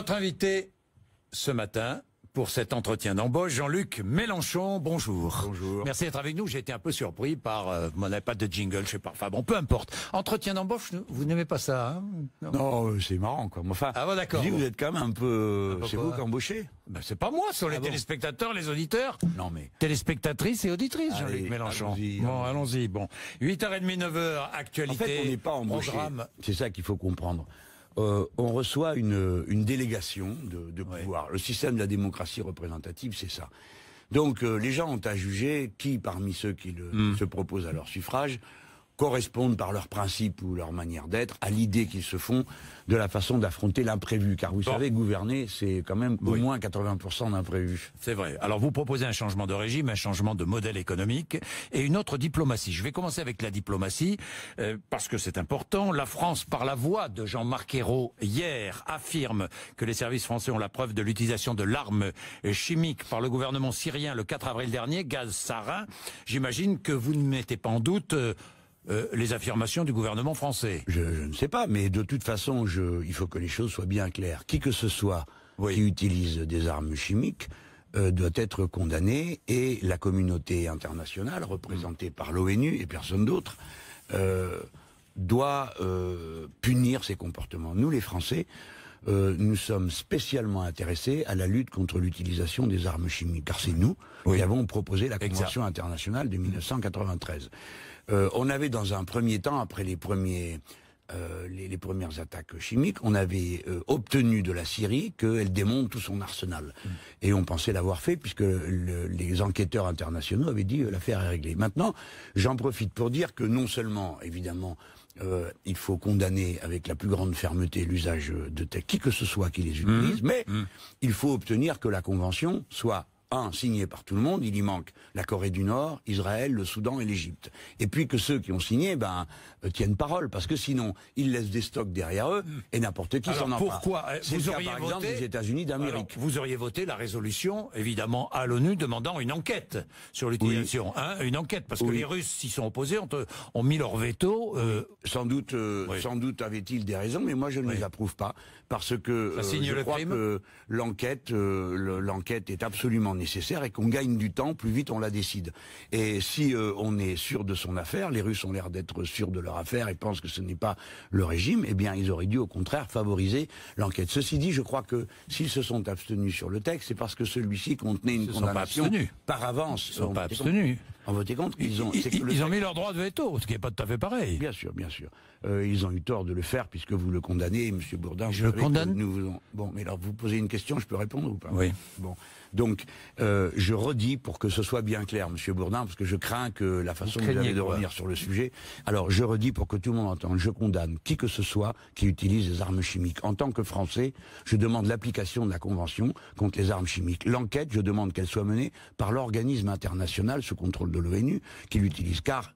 Notre invité ce matin pour cet entretien d'embauche, Jean-Luc Mélenchon, bonjour. Bonjour. Merci d'être avec nous. J'ai été un peu surpris par... Euh, mon iPad pas de jingle, je sais pas. Enfin bon, peu importe. Entretien d'embauche, vous n'aimez pas ça hein Non, c'est marrant quoi. Enfin, ah d'accord. vous êtes quand même un peu... Ah, c'est vous qui embauchez ben, C'est pas moi, ce sont ah les téléspectateurs, les auditeurs. Non mais... Téléspectatrices et auditrices, Jean-Luc Mélenchon. bon, allons-y. Bon, 8h30, 9h, actualité, en fait, on n'est pas embauché. C'est ça qu'il faut comprendre. Euh, on reçoit une, délégation de, pouvoir. Le système de la démocratie représentative, c'est ça. Donc euh, les gens ont à juger qui parmi ceux qui hmm. se proposent à leur suffrage correspondent par leurs principes ou leur manière d'être à l'idée qu'ils se font de la façon d'affronter l'imprévu. Car vous savez, gouverner, c'est quand même au moins 80% d'imprévu. C'est vrai. Alors vous proposez un changement de régime, un changement de modèle économique et une autre diplomatie. Je vais commencer avec la diplomatie, euh, parce que c'est important. La France, par la voix de Jean-Marc Ayrault, hier, affirme que les services français ont la preuve de l'utilisation de l'arme chimique par le gouvernement syrien le 4 avril dernier, gaz sarin. J'imagine que vous ne mettez pas en doute... Euh, euh, les affirmations du gouvernement français. Je, ne sais pas, mais de toute façon, il faut que les choses soient bien claires. Qui que ce soit qui utilise des armes chimiques euh, doit être condamné et la communauté internationale, représentée par l'ONU et personne d'autre, euh, doit punir ces comportements. Nous, les Français, nous sommes spécialement intéressés à la lutte contre l'utilisation des armes chimiques, car c'est nous qui avons proposé la Convention internationale de 1993. Euh, on avait dans un premier temps, après les premiers euh, premières attaques chimiques, on avait euh, obtenu de la Syrie qu'elle démonte tout son arsenal. Mm. Et on pensait l'avoir fait, puisque les enquêteurs internationaux avaient dit l'affaire est réglée. Maintenant, j'en profite pour dire que non seulement, évidemment, il faut condamner avec la plus grande fermeté l'usage de tech, qui que ce soit qui les mm. utilise, mais mm. il faut obtenir que la Convention soit un, signé par tout le monde, il y manque la Corée du Nord, Israël, le Soudan et l'Égypte. Et puis que ceux qui ont signé, ben, euh, tiennent parole, parce que sinon, ils laissent des stocks derrière eux, et n'importe qui s'en empare. Pourquoi euh, Vous auriez par voté... exemple, des États-Unis d'Amérique. Vous auriez voté la résolution, évidemment, à l'ONU, demandant une enquête sur l'utilisation. Hein, une enquête, parce que les Russes s'y sont opposés, ont, euh, mis leur veto. Sans doute, sans doute avaient-ils des raisons, mais moi je ne les approuve pas, parce que je crois que l'enquête, l'enquête est absolument nécessaire et qu'on gagne du temps, plus vite on la décide. Et si euh, on est sûr de son affaire, les Russes ont l'air d'être sûrs de leur affaire et pensent que ce n'est pas le régime, eh bien ils auraient dû au contraire favoriser l'enquête. Ceci dit, je crois que s'ils se sont abstenus sur le texte, c'est parce que celui-ci contenait une condamnation par avance. sont pas abstenus. En voté contre, ont... Ils, ont mis leur droit de veto, ce qui n'est pas tout à fait pareil. Bien sûr, bien sûr. Euh, ils ont eu tort de le faire puisque vous le condamnez, Monsieur Bourdin. Je le condamne. Nous Bon, mais alors vous posez une question, je peux répondre ou pas Oui. Bon, donc euh, je redis pour que ce soit bien clair, Monsieur Bourdin, parce que je crains que la façon vous, vous avez de revenir sur le sujet. Alors je redis pour que tout le monde entende, je condamne qui que ce soit qui utilise des armes chimiques. En tant que Français, je demande l'application de la Convention contre les armes chimiques. L'enquête, je demande qu'elle soit menée par l'organisme international sous contrôle de l'ONU qui l'utilise. car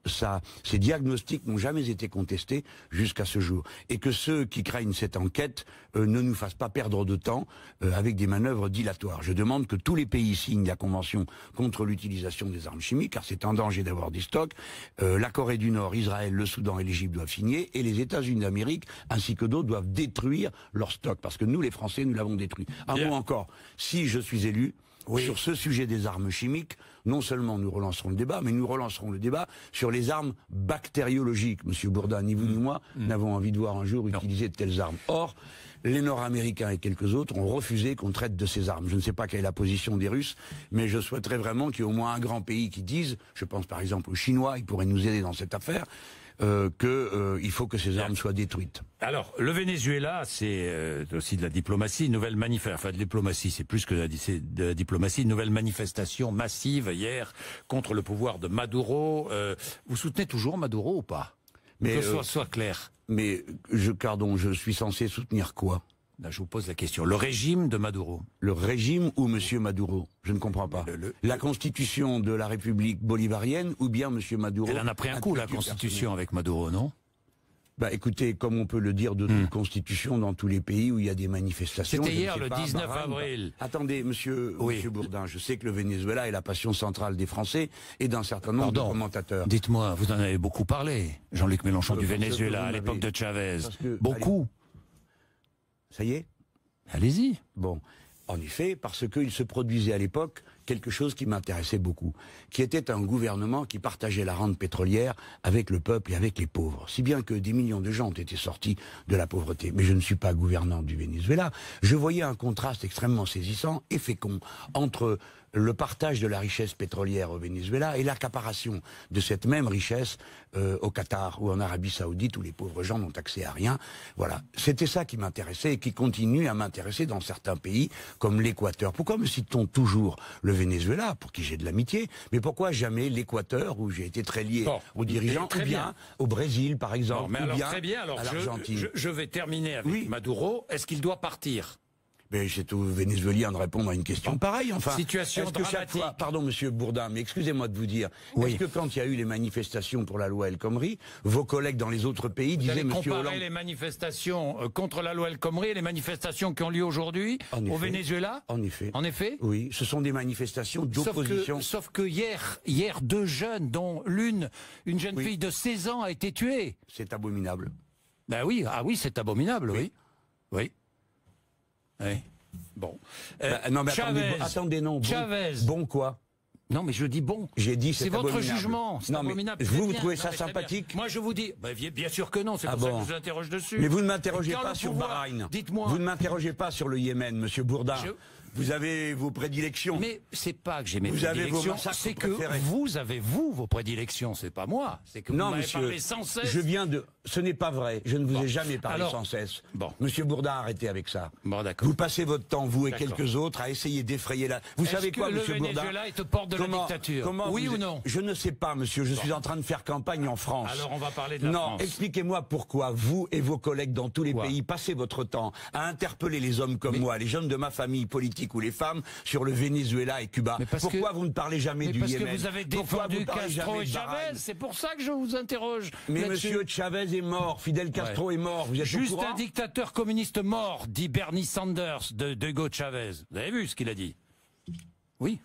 ces diagnostics n'ont jamais été contestés jusqu'à ce jour. Et que ceux qui craignent cette enquête euh, ne nous fassent pas perdre de temps euh, avec des manœuvres dilatoires. Je demande que tous les pays signent la Convention contre l'utilisation des armes chimiques, car c'est en danger d'avoir des stocks. Euh, la Corée du Nord, Israël, le Soudan et l'Égypte doivent signer, et les États-Unis d'Amérique, ainsi que d'autres, doivent détruire leurs stocks, parce que nous, les Français, nous l'avons détruit. Un mot encore, si je suis élu, sur ce sujet des armes chimiques, non seulement nous relancerons le débat, mais nous relancerons le débat sur les armes bactériologiques. Monsieur Bourdin, ni vous ni mm. moi mm. n'avons envie de voir un jour utiliser de telles armes. Or, les Nord-Américains et quelques autres ont refusé qu'on traite de ces armes. Je ne sais pas quelle est la position des Russes, mais je souhaiterais vraiment qu'il y ait au moins un grand pays qui dise, je pense par exemple aux Chinois, ils pourraient nous aider dans cette affaire, euh, qu'il euh, faut que ces armes soient détruites. Alors, le Venezuela, c'est euh, aussi de la diplomatie, une nouvelle manifestation, enfin de diplomatie, c'est plus que la, diplomatie, nouvelle manifestation massive hier contre le pouvoir de Maduro. vous soutenez toujours Maduro ou pas Mais Que ce soit, clair. Mais je, pardon, je suis censé soutenir quoi Là, ben, je vous pose la question. Le régime de Maduro. Le régime ou Monsieur Maduro Je ne comprends pas. la constitution de la République bolivarienne ou bien Monsieur Maduro Elle en a pris un coup, la constitution avec Maduro, non bah écoutez, comme on peut le dire de hmm. toute constitution dans tous les pays où il y a des manifestations. C'était hier le 19 bah, avril. attendez, monsieur, Bourdin, je sais que le Venezuela est la passion centrale des Français et d'un certain nombre de commentateurs. Dites-moi, vous en avez beaucoup parlé, Jean-Luc Mélenchon, euh, du Venezuela à l'époque de Chavez. beaucoup. Ça y est Allez-y. Bon. En effet, parce qu'il se produisait à l'époque quelque chose qui m'intéressait beaucoup, qui était un gouvernement qui partageait la rente pétrolière avec le peuple et avec les pauvres. Si bien que des millions de gens ont été sortis de la pauvreté. Mais je ne suis pas gouvernant du Venezuela. Je voyais un contraste extrêmement saisissant et fécond entre le partage de la richesse pétrolière au Venezuela et l'accaparation de cette même richesse euh, au Qatar ou en Arabie Saoudite où les pauvres gens n'ont accès à rien. Voilà, c'était ça qui m'intéressait et qui continue à m'intéresser dans certains pays comme l'Équateur. Pourquoi me cite-t-on toujours le Venezuela pour qui j'ai de l'amitié, mais pourquoi jamais l'Équateur où j'ai été très lié aux dirigeants ou bien, au Brésil par exemple ou bien, à l'Argentine. Je, vais terminer avec Maduro. Est-ce qu'il doit partir mais ben, c'est aux Vénézuéliens de répondre à une question Pareil, enfin. Situation pardon, monsieur Bourdin, mais excusez-moi de vous dire, oui. est-ce que quand il y a eu les manifestations pour la loi El Khomri, vos collègues dans les autres pays disaient, monsieur Hollande... les manifestations euh, contre la loi El Khomri et les manifestations qui ont lieu aujourd'hui au Venezuela En effet. En effet Oui, ce sont des manifestations d'opposition. Sauf, que hier, hier, deux jeunes, dont l'une, une jeune fille de 16 ans, a été tuée. C'est abominable. Ben oui, ah oui, c'est abominable, oui. oui. — Oui. Bon. Euh, bah, non, mais attendez, non. Bon, Chavez. Bon quoi non, mais je dis bon. J'ai dit c'est votre jugement. Non, mais vous, vous trouvez ça sympathique Moi, je vous dis, bah, bien sûr que non. C'est ah pour ça que je vous interroge dessus. Mais vous ne m'interrogez pas sur Bahreïn. Dites-moi. Vous ne m'interrogez pas sur le Yémen, Monsieur Bourdin. Vous avez vos prédilections. Mais c'est pas que j'ai mes vous prédilections, c'est que vous avez vous vos prédilections, c'est pas moi. C'est que non, monsieur, sans cesse. Je viens de. Ce n'est pas vrai. Je ne vous ai jamais parlé sans cesse. Bon. Monsieur Bourdin, arrêtez avec ça. Bon, d'accord. Vous passez votre temps, vous et quelques autres, à essayer d'effrayer la. Vous savez quoi, monsieur le Bourdin Venezuela est aux de comment, la dictature. oui ou non Je ne sais pas, monsieur. Je suis en train de faire campagne en France. Alors on va parler de la non, expliquez-moi pourquoi vous et vos collègues dans tous les pays passez votre temps à interpeller les hommes comme moi, les jeunes de ma famille politique ou les femmes sur le Venezuela et Cuba. Pourquoi vous ne parlez jamais du Yémen Parce que vous avez défendu vous Castro et C'est pour ça que je vous interroge. Mais Monsieur Chavez est mort, Fidel Castro est mort. Vous êtes Juste un dictateur communiste mort, dit Bernie Sanders de, de Hugo Chavez. Vous avez vu ce qu'il a dit Oui.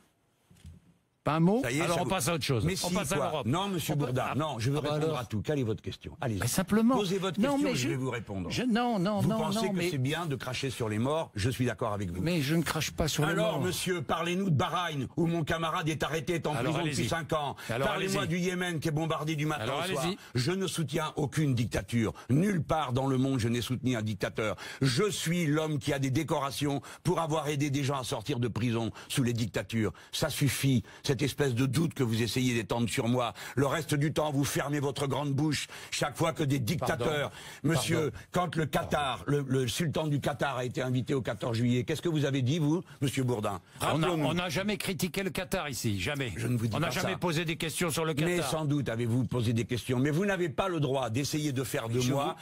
Pas un mot Alors on passe à autre chose. on passe à l'Europe. Non, Monsieur Bourdard, ah. non, je veux ah, bah répondre à tout. Quelle est votre question Allez. -y. simplement. Posez votre question, je... vais vous répondre. Je... Non, non, vous pensez que c'est bien de cracher sur les morts Je suis d'accord avec vous. Mais je ne crache pas sur alors, les morts. Alors, Monsieur, parlez-nous de Bahreïn, où mon camarade est arrêté, est en prison depuis 5 ans. Parlez-moi du Yémen qui est bombardé du matin au soir. Je ne soutiens aucune dictature. Nulle part dans le monde je n'ai soutenu un dictateur. Je suis l'homme qui a des décorations pour avoir aidé des gens à sortir de prison sous les dictatures. Ça suffit cette espèce de doute que vous essayez d'étendre sur moi. Le reste du temps, vous fermez votre grande bouche chaque fois que des dictateurs... Monsieur, quand le Qatar, le, sultan du Qatar a été invité au 14 juillet, qu'est-ce que vous avez dit, vous, monsieur Bourdin ah, On n'a jamais critiqué le Qatar ici, jamais. Je ne vous dis on n'a jamais posé des questions sur le Qatar. Mais sans doute avez-vous posé des questions. Mais vous n'avez pas le droit d'essayer de faire de moi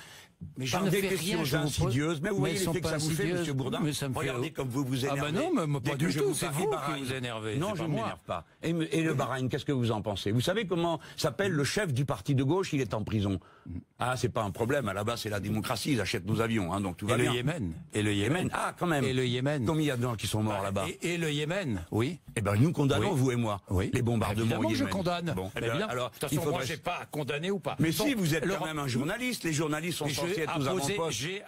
mais des questions insidieuses. Mais vous voyez l'effet que ça vous fait, Monsieur Bourdin. Mais ça me Regardez fait... comme vous vous ah bah énervez. Ah ben non, mais pas du tout. C'est vous qui vous énervez. Non, je ne m'énerve pas. Et, et le Bahreïn, qu'est-ce que vous en pensez Vous savez comment s'appelle le chef du parti de gauche Il est en prison. Mm. Ah, c'est pas un problème. Là-bas, c'est la démocratie. Ils achètent nos avions, hein, donc tout va et bien. le Yémen. Et le Yémen. Ah, quand même. Et le Yémen. Combien il y a de gens qui sont morts bah, là-bas et, le Yémen, oui. Eh ben, nous condamnons vous et moi les bombardements. Moi, je condamne. Bon, eh eh ben, alors, de toute façon, moi, j'ai pas condamné ou pas. Mais si vous êtes quand même un journaliste, les journalistes sont j'ai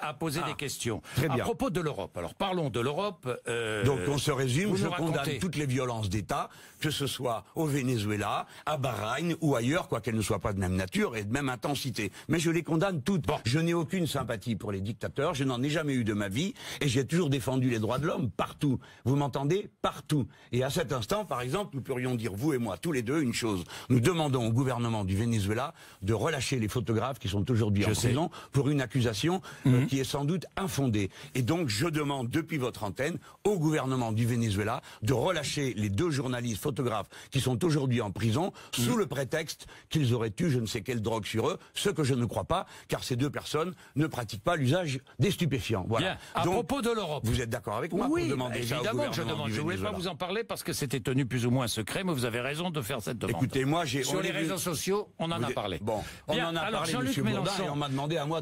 à, poser des ah, questions. Très bien. À propos de l'Europe, alors parlons de l'Europe. Euh, Donc on se résume, je condamne toutes les violences d'État, que ce soit au Venezuela, à Bahreïn ou ailleurs, quoiqu'elles ne soient pas de même nature et de même intensité. Mais je les condamne toutes. Je n'ai aucune sympathie pour les dictateurs, je n'en ai jamais eu de ma vie, et j'ai toujours défendu les droits de l'homme partout. Vous m'entendez Partout. Et à cet instant, par exemple, nous pourrions dire, vous et moi, tous les deux, une chose. Nous demandons au gouvernement du Venezuela de relâcher les photographes qui sont aujourd'hui en prison pour une accusation euh, mhm. qui est sans doute infondée. Et donc, je demande depuis votre antenne au gouvernement du Venezuela de relâcher les deux journalistes photographes qui sont aujourd'hui en prison sous mhm. le prétexte qu'ils auraient eu je ne sais quelle drogue sur eux, ce que je ne crois pas, car ces deux personnes ne pratiquent pas l'usage des stupéfiants. Voilà. À propos de l'Europe, vous êtes d'accord avec moi oui, demander évidemment je demande. voulais pas vous en parler parce que c'était tenu plus ou moins secret, mais vous avez raison de faire cette demande. Écoutez, moi, j'ai sur les réseaux sociaux, on en a parlé. Bon, on en a parlé. M. Mélenchon... on m'a demandé à moi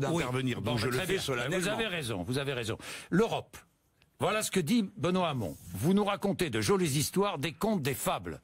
bah, vous avez raison, vous avez raison. L'Europe. Voilà ce que dit Benoît Hamon. Vous nous racontez de jolies histoires, des contes, des fables.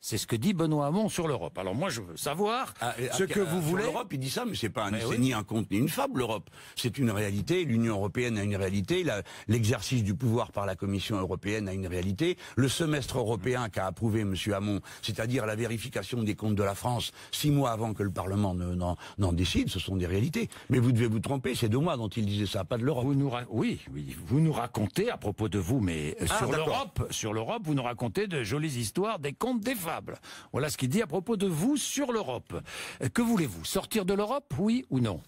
C'est ce que dit Benoît Hamon sur l'Europe. Alors moi, je veux savoir ah, ce ah, que vous ah, voulez. L'Europe, il dit ça, mais c'est pas un, ni un conte ni une fable. L'Europe, c'est une réalité. L'Union européenne a une réalité. L'exercice du pouvoir par la Commission européenne a une réalité. Le semestre européen qu'a approuvé M. Hamon, c'est-à-dire la vérification des comptes de la France six mois avant que le Parlement n'en décide, ce sont des réalités. Mais vous devez vous tromper. C'est de moi dont il disait ça, pas de l'Europe. oui, oui, vous nous racontez à propos de vous, mais euh, sur l'Europe, sur l'Europe, vous nous racontez de jolies histoires des comptes des voilà ce qu'il dit à propos de vous sur l'Europe. Que voulez-vous Sortir de l'Europe, oui ou non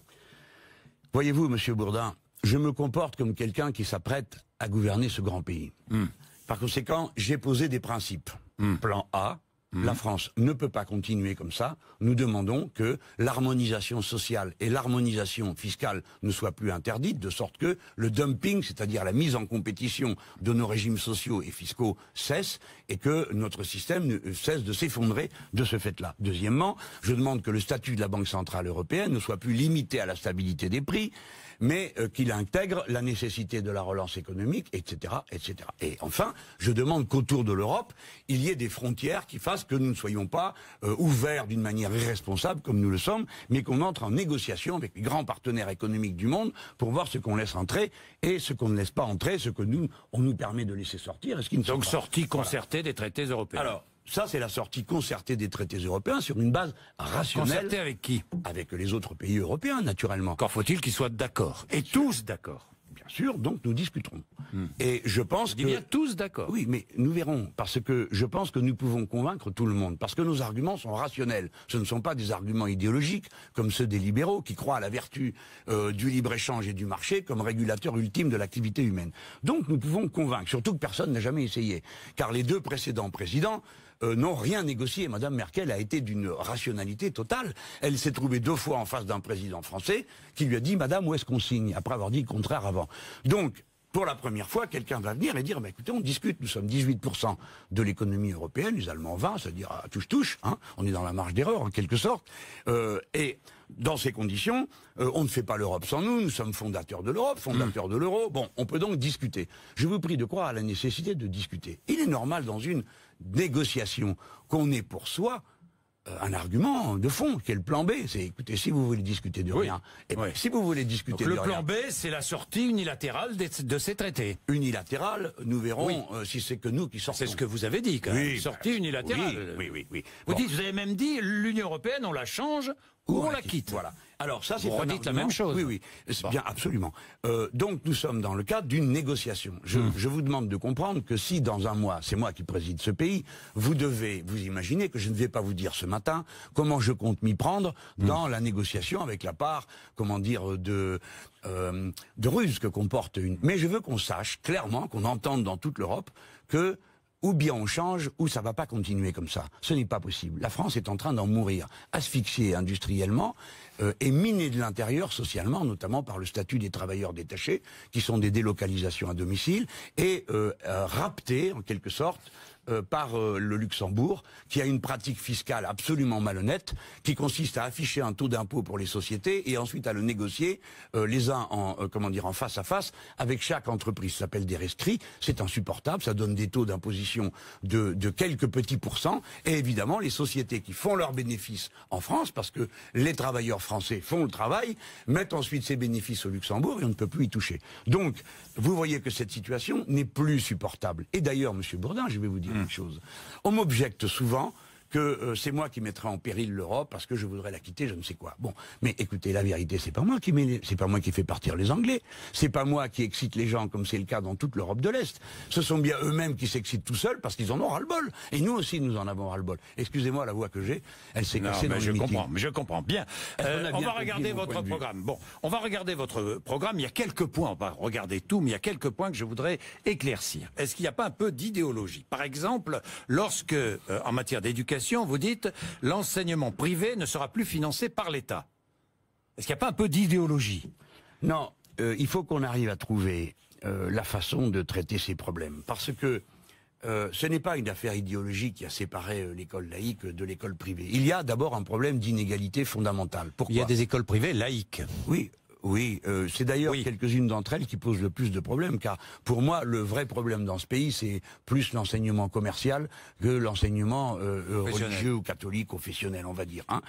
Voyez-vous, Monsieur Bourdin, je me comporte comme quelqu'un qui s'apprête à gouverner ce grand pays. Hmm. Par conséquent, j'ai posé des principes. Hmm. Plan A, la hmm. France ne peut pas continuer comme ça. Nous demandons que l'harmonisation sociale et l'harmonisation fiscale ne soient plus interdites, de sorte que le dumping, c'est-à-dire la mise en compétition de nos régimes sociaux et fiscaux, cesse et que notre système euh, cesse de s'effondrer de ce fait-là. Deuxièmement, je demande que le statut de la Banque Centrale Européenne ne soit plus limité à la stabilité des prix, mais euh, qu'il intègre la nécessité de la relance économique, etc., etc. Et enfin, je demande qu'autour de l'Europe, il y ait des frontières qui fassent que nous ne soyons pas euh, ouverts d'une manière irresponsable comme nous le sommes, mais qu'on entre en négociation avec les grands partenaires économiques du monde pour voir ce qu'on laisse entrer et ce qu'on ne laisse pas entrer, ce que nous on nous permet de laisser sortir et ce qui ne Donc sortie concertée des traités européens. Ça, c'est la sortie concertée des traités européens sur une base rationnelle. Concertée avec qui Avec les autres pays européens, naturellement. Encore faut-il qu'ils soient d'accord. Et tous d'accord. Bien sûr, donc nous discuterons. Hmm. Et je pense que... bien tous d'accord. Oui, mais nous verrons, parce que je pense que nous pouvons convaincre tout le monde, parce que nos arguments sont rationnels. Ce ne sont pas des arguments idéologiques, comme ceux des libéraux, qui croient à la vertu euh, du libre-échange et du marché comme régulateur ultime de l'activité humaine. Donc nous pouvons convaincre, surtout que personne n'a jamais essayé, car les deux précédents présidents euh, n'ont rien négocié. Madame Merkel a été d'une rationalité totale. Elle s'est trouvée deux fois en face d'un président français qui lui a dit Madame, où est-ce qu'on signe Après avoir dit le contraire avant. Donc, pour la première fois, quelqu'un va venir et dire, Mais bah, écoutez, on discute, nous sommes 18% de l'économie européenne, les Allemands 20, c'est-à-dire ah, touche-touche, hein. on est dans la marge d'erreur en quelque sorte. Euh, et dans ces conditions, euh, on ne fait pas l'Europe sans nous, nous sommes fondateurs de l'Europe, fondateurs de l'euro, bon, on peut donc discuter. Je vous prie de croire à la nécessité de discuter. Il est normal dans une négociation qu'on ait pour soi euh, un argument de fond, qui est le plan B. C'est, écoutez, si vous voulez discuter de rien, et eh si vous voulez discuter le plan B, c'est la sortie unilatérale de, ces traités. Unilatérale, nous verrons euh, si c'est que nous qui sortons. C'est ce que vous avez dit, quand même. Bah, sortie unilatérale. Oui, oui, oui. Vous, vous avez même dit, l'Union Européenne, on la change ou, on, la quitte. Voilà. Alors ça, c'est pas la même chose. Oui, oui, bien, absolument. Euh, donc nous sommes dans le cadre d'une négociation. Hmm. Je, vous demande de comprendre que si dans un mois, c'est moi qui préside ce pays, vous devez vous imaginer que je ne vais pas vous dire ce matin comment je compte m'y prendre hmm. dans la négociation avec la part, comment dire, de euh, de ruse que comporte une. Mais je veux qu'on sache clairement, qu'on entende dans toute l'Europe que ou bien on change, ou ça va pas continuer comme ça. Ce n'est pas possible. La France est en train d'en mourir, asphyxiée industriellement euh, et minée de l'intérieur socialement, notamment par le statut des travailleurs détachés, qui sont des délocalisations à domicile, et euh, euh raptée en quelque sorte euh, par euh, le Luxembourg, qui a une pratique fiscale absolument malhonnête, qui consiste à afficher un taux d'impôt pour les sociétés et ensuite à le négocier euh, les uns en comment dire en face à face avec chaque entreprise. Ça s'appelle des rescrits c'est insupportable, ça donne des taux d'imposition de, de quelques petits pourcents. Et évidemment, les sociétés qui font leurs bénéfices en France, parce que les travailleurs français font le travail, mettent ensuite ces bénéfices au Luxembourg et on ne peut plus y toucher. Donc, vous voyez que cette situation n'est plus supportable. Et d'ailleurs, Monsieur Bourdin, je vais vous dire on m'objecte souvent que euh, c'est moi qui mettrai en péril l'Europe parce que je voudrais la quitter, je ne sais quoi. Bon, mais écoutez, la vérité, c'est pas moi qui c'est pas moi qui fait partir les Anglais, c'est pas moi qui excite les gens comme c'est le cas dans toute l'Europe de l'Est. Ce sont bien eux-mêmes qui s'excitent tout seuls parce qu'ils en ont ras-le-bol. Et nous aussi, nous en avons ras-le-bol. Excusez-moi la voix que j'ai, elle s'est cassée mais je comprends, mais je comprends bien. on, euh, on va regarder votre programme. Bon, on va regarder votre programme. Il y a quelques points, on va regarder tout, mais il y a quelques points que je voudrais éclaircir. Est-ce qu'il n'y a pas un peu d'idéologie Par exemple, lorsque, euh, en matière d'éducation, vous dites l'enseignement privé ne sera plus financé par l'État. Est-ce qu'il n'y a pas un peu d'idéologie Non, euh, il faut qu'on arrive à trouver euh, la façon de traiter ces problèmes. Parce que euh, ce n'est pas une affaire idéologique qui a séparé l'école laïque de l'école privée. Il y a d'abord un problème d'inégalité fondamentale. Pourquoi Il y a des écoles privées laïques. Oui, oui, euh, c'est d'ailleurs quelques-unes d'entre elles qui posent le plus de problèmes, car pour moi, le vrai problème dans ce pays, c'est plus l'enseignement commercial que l'enseignement euh, euh, religieux ou catholique, confessionnel, on va dire. Hein.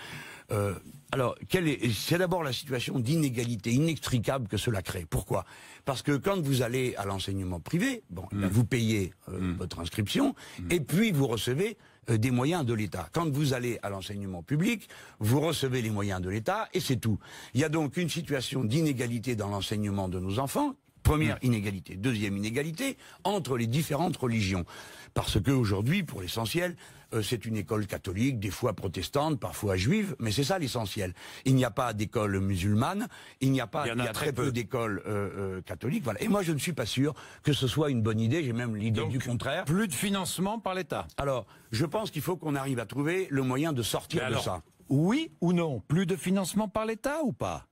alors, C'est d'abord la situation d'inégalité inextricable que cela crée. Pourquoi Parce que quand vous allez à l'enseignement privé, bon, eh ben, mm. vous payez mm. votre inscription, mm. et puis vous recevez euh, des moyens de l'État. Quand vous allez à l'enseignement public, vous recevez les moyens de l'État et c'est tout. Il y a donc une situation d'inégalité dans l'enseignement de nos enfants Première mm. inégalité. Deuxième inégalité, entre les différentes religions. Parce que aujourd'hui, pour l'essentiel, euh, c'est une école catholique, des fois protestante, parfois juive, mais c'est ça l'essentiel. Il n'y a pas d'école musulmane, il n'y a pas, il y, a très, peu, d'écoles euh, euh, catholiques. Voilà. Et moi, je ne suis pas sûr que ce soit une bonne idée. J'ai même l'idée du contraire. Plus de financement par l'État. Alors, je pense qu'il faut qu'on arrive à trouver le moyen de sortir de ça. Oui ou non Plus de financement par l'État ou pas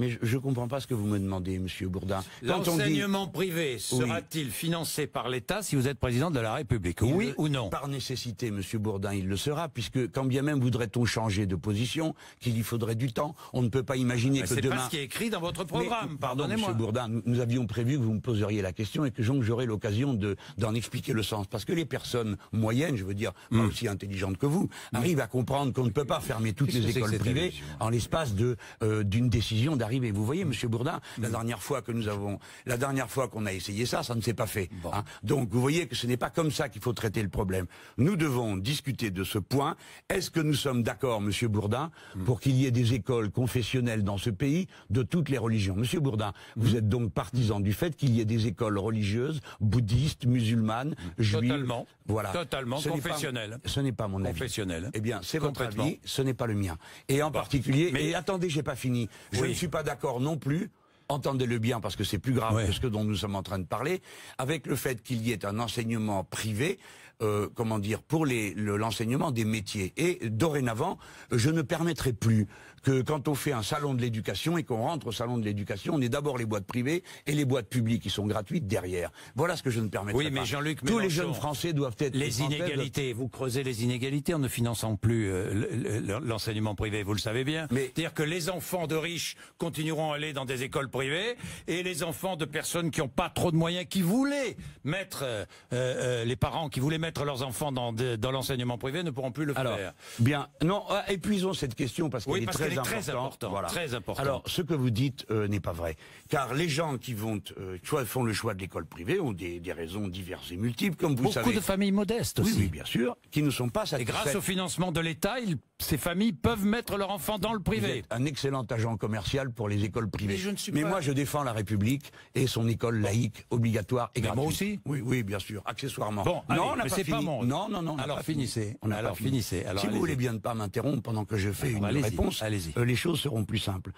mais je comprends pas ce que vous me demandez, Monsieur Bourdin. L'enseignement dit... privé sera-t-il financé par l'État si vous êtes président de la République Oui ou non Par nécessité, Monsieur Bourdin, il le sera, puisque quand bien même voudrait-on changer de position, qu'il y faudrait du temps, on ne peut pas imaginer ah, que demain. C'est pas ce qui est écrit dans votre programme. Pardonnez-moi, Monsieur Bourdin, nous, avions prévu que vous me poseriez la question et que j'aurais l'occasion d'en expliquer le sens, parce que les personnes moyennes, je veux dire, pas hmm. aussi intelligentes que vous, hmm. arrivent à comprendre qu'on ne peut pas fermer toutes les écoles privées en l'espace de euh, d'une décision d'un vous voyez, mm. Monsieur Bourdin, la mm. dernière fois que nous avons, la dernière fois qu'on a essayé ça, ça ne s'est pas fait. Hein. Donc, vous voyez que ce n'est pas comme ça qu'il faut traiter le problème. Nous devons discuter de ce point. Est-ce que nous sommes d'accord, Monsieur Bourdin, mm. pour qu'il y ait des écoles confessionnelles dans ce pays de toutes les religions Monsieur Bourdin, vous êtes donc partisan du fait qu'il y ait des écoles religieuses, bouddhistes, musulmanes, juives. Totalement. Voilà. Totalement Confessionnelles. ce n'est pas mon avis. Confessionnel. Eh bien, c'est votre avis, ce n'est pas le mien. Et en particulier. Mais et attendez, j'ai pas fini. ne suis pas d'accord non plus entendez-le bien parce que c'est plus grave que ce dont nous sommes en train de parler, avec le fait qu'il y ait un enseignement privé euh, comment dire, pour l'enseignement des métiers. Et dorénavant, je ne permettrai plus que quand on fait un salon de l'éducation et qu'on rentre au salon de l'éducation, on est d'abord les boîtes privées et les boîtes publiques qui sont gratuites derrière. Voilà ce que je ne permettrai oui, mais Jean-Luc, tous les jeunes Français doivent être les inégalités. Vous creusez les inégalités en ne finançant plus euh, l'enseignement privé. Vous le savez bien. C'est-à-dire que les enfants de riches continueront à aller dans des écoles privées et les enfants de personnes qui n'ont pas trop de moyens, qui voulaient mettre euh, les parents, qui voulaient mettre mettre leurs enfants dans, dans l'enseignement privé ne pourront plus le Alors, faire. Bien, non, euh, épuisons cette question parce qu'elle est, très, importante. très, important, très important. Alors, ce que vous dites euh, n'est pas vrai, car les gens qui vont euh, font le choix de l'école privée ont des, des, raisons diverses et multiples, comme vous Beaucoup savez. Beaucoup de familles modestes aussi. Oui, bien sûr, qui ne sont pas satisfaites. Et grâce au financement de l'État, ils ces familles peuvent mettre leurs enfants dans le privé. Vous un excellent agent commercial pour les écoles privées. Mais, moi, je défends la République et son école laïque, obligatoire et Moi aussi Oui, oui, bien sûr, accessoirement. Bon, non, on n'a pas fini. Non, non, non. alors finissez. alors finissez. Alors, si vous voulez bien ne pas m'interrompre pendant que je fais une réponse, euh, les choses seront plus simples.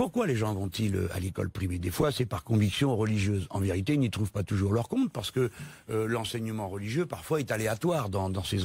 Pourquoi les gens vont-ils euh, à l'école privée Des fois, c'est par conviction religieuse. En vérité, ils n'y trouvent pas toujours leur compte parce que euh, l'enseignement religieux, parfois, est aléatoire dans, ces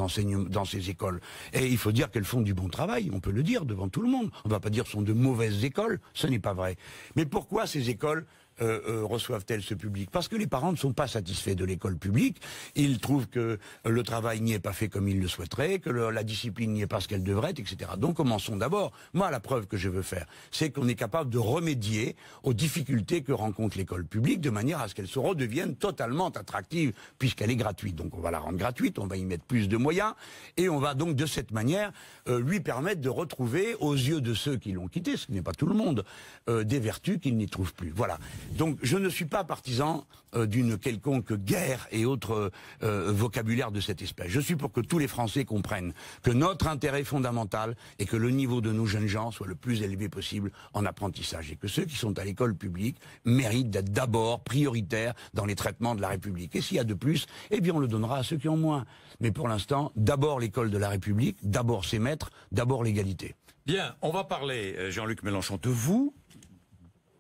dans ces écoles. Et il faut dire qu'elles font du bon travail, on peut le dire devant tout le monde. On ne va pas dire que ce sont de mauvaises écoles, ce n'est pas vrai. Mais pourquoi ces écoles euh, euh, reçoivent-elles ce public Parce que les parents ne sont pas satisfaits de l'école publique. Ils trouvent que le travail n'y est pas fait comme ils le souhaiteraient, que la discipline n'y est pas ce qu'elle devrait, etc. Donc commençons d'abord. Moi, la preuve que je veux faire, c'est qu'on est capable de remédier aux difficultés que rencontre l'école publique de manière à ce qu'elle se redevienne totalement attractive puisqu'elle est gratuite. Donc on va la rendre gratuite, on va y mettre plus de moyens et on va donc de cette manière euh, lui permettre de retrouver aux yeux de ceux qui l'ont quittée, ce n'est pas tout le monde, des vertus qu'il n'y trouve plus. Voilà. Donc je ne suis pas partisan euh, d'une quelconque guerre et autre euh, euh, vocabulaire de cette espèce. Je suis pour que tous les Français comprennent que notre intérêt fondamental est que le niveau de nos jeunes gens soit le plus élevé possible en apprentissage et que ceux qui sont à l'école publique méritent d'être d'abord prioritaires dans les traitements de la République. Et s'il y a de plus, eh bien on le donnera à ceux qui ont moins. Mais pour l'instant, d'abord l'école de la République, d'abord ses maîtres, d'abord l'égalité. Bien, on va parler, Jean-Luc Mélenchon, de vous,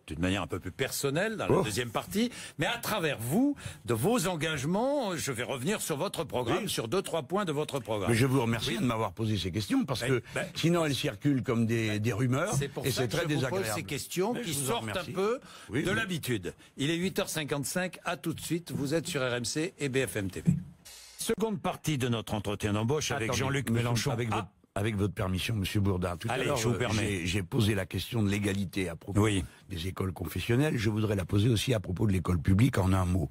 d'une manière un peu plus personnelle dans la oh. deuxième partie, mais à travers vous, de vos engagements, je vais revenir sur votre programme, sur deux, trois points de votre programme. Mais je vous remercie de m'avoir posé ces questions, parce ben, que ben, sinon elles circulent comme des, ben, des rumeurs, et c'est très je désagréable. Vous pose ces questions qui sortent un peu de l'habitude. Il est 8h55, à tout de suite, vous êtes sur RMC et BFM TV. Seconde partie de notre entretien d'embauche avec Jean-Luc Mélenchon. Avec ah, avec votre permission, Monsieur Bourdin, tout à l'heure, j'ai posé la question de l'égalité à propos des écoles confessionnelles. Je voudrais la poser aussi à propos de l'école publique en un mot.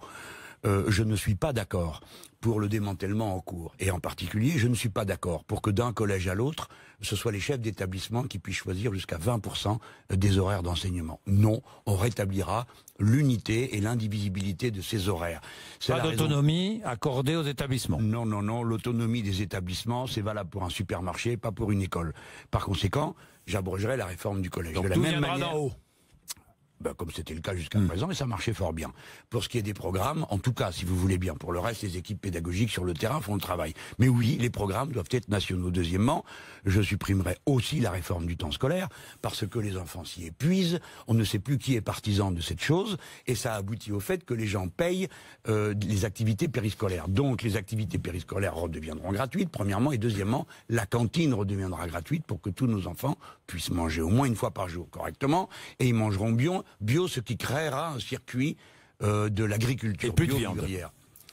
Euh, je ne suis pas d'accord pour le démantèlement en cours. Et en particulier, je ne suis pas d'accord pour que d'un collège à l'autre, ce soit les chefs d'établissement qui puissent choisir jusqu'à 20% des horaires d'enseignement. Non, on rétablira l'unité et l'indivisibilité de ces horaires. Pas d'autonomie accordée aux établissements. Non, non, non. L'autonomie des établissements, c'est valable pour un supermarché, pas pour une école. Par conséquent, j'abrogerai la réforme du collège. de la même manière... Ben, comme c'était le cas jusqu'à hmm. présent, mais ça marchait fort bien. Pour ce qui est des programmes, en tout cas, si vous voulez bien, pour le reste, les équipes pédagogiques sur le terrain font le travail. Mais oui, les programmes doivent être nationaux. Deuxièmement, je supprimerai aussi la réforme du temps scolaire, parce que les enfants s'y épuisent, on ne sait plus qui est partisan de cette chose, et ça aboutit au fait que les gens payent euh, les activités périscolaires. Donc les activités périscolaires redeviendront gratuites, premièrement, et deuxièmement, la cantine redeviendra gratuite pour que tous nos enfants puissent manger au moins une fois par jour correctement, et ils mangeront bien, bio, ce qui créera un circuit euh, de l'agriculture bio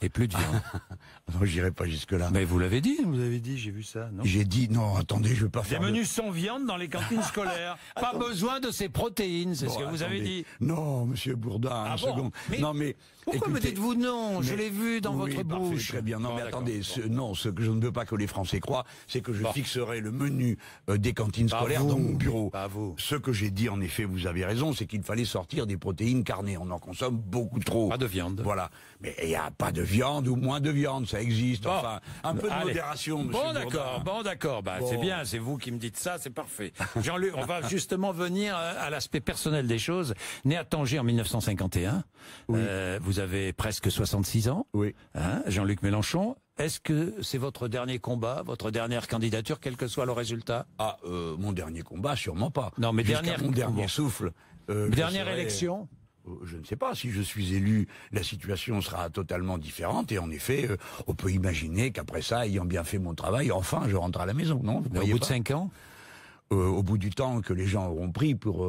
et plus de viande. non, j'irai pas jusque-là. Mais vous l'avez dit. Vous avez dit, j'ai vu ça. Non J'ai dit, non, attendez, je veux pas faire. Des menus sans viande dans les cantines scolaires. pas besoin de ces protéines, c'est ce que vous avez dit. Non, monsieur Bourdin, ah un non, mais. Pourquoi me dites-vous non Je l'ai vu dans votre bouche. Très bien. Non, mais attendez, non, ce que je ne veux pas que les Français croient, c'est que je fixerai le menu euh, des cantines scolaires dans mon bureau. Pas vous. Ce que j'ai dit, en effet, vous avez raison, c'est qu'il fallait sortir des protéines carnées. On en consomme beaucoup trop. Pas de viande. Voilà. Mais il n'y a pas de viande ou moins de viande, ça existe. enfin, un peu de modération. Monsieur bon d'accord, bah, bon d'accord. c'est bien, c'est vous qui me dites ça, c'est parfait. Jean-Luc, on va justement venir euh, à l'aspect personnel des choses. Né à Tanger en 1951, euh, vous avez presque 66 ans. Oui. Hein, Jean-Luc Mélenchon. Est-ce que c'est votre dernier combat, votre dernière candidature, quel que soit le résultat Ah, euh, mon dernier combat, sûrement pas. Non, mais dernière, mon dernier souffle. dernière élection. Euh, je ne sais pas, si je suis élu, la situation sera totalement différente. Et en effet, euh, on peut imaginer qu'après ça, ayant bien fait mon travail, enfin, je rentre à la maison. Non, Mais au bout de cinq ans euh, au bout du temps que les gens auront pris pour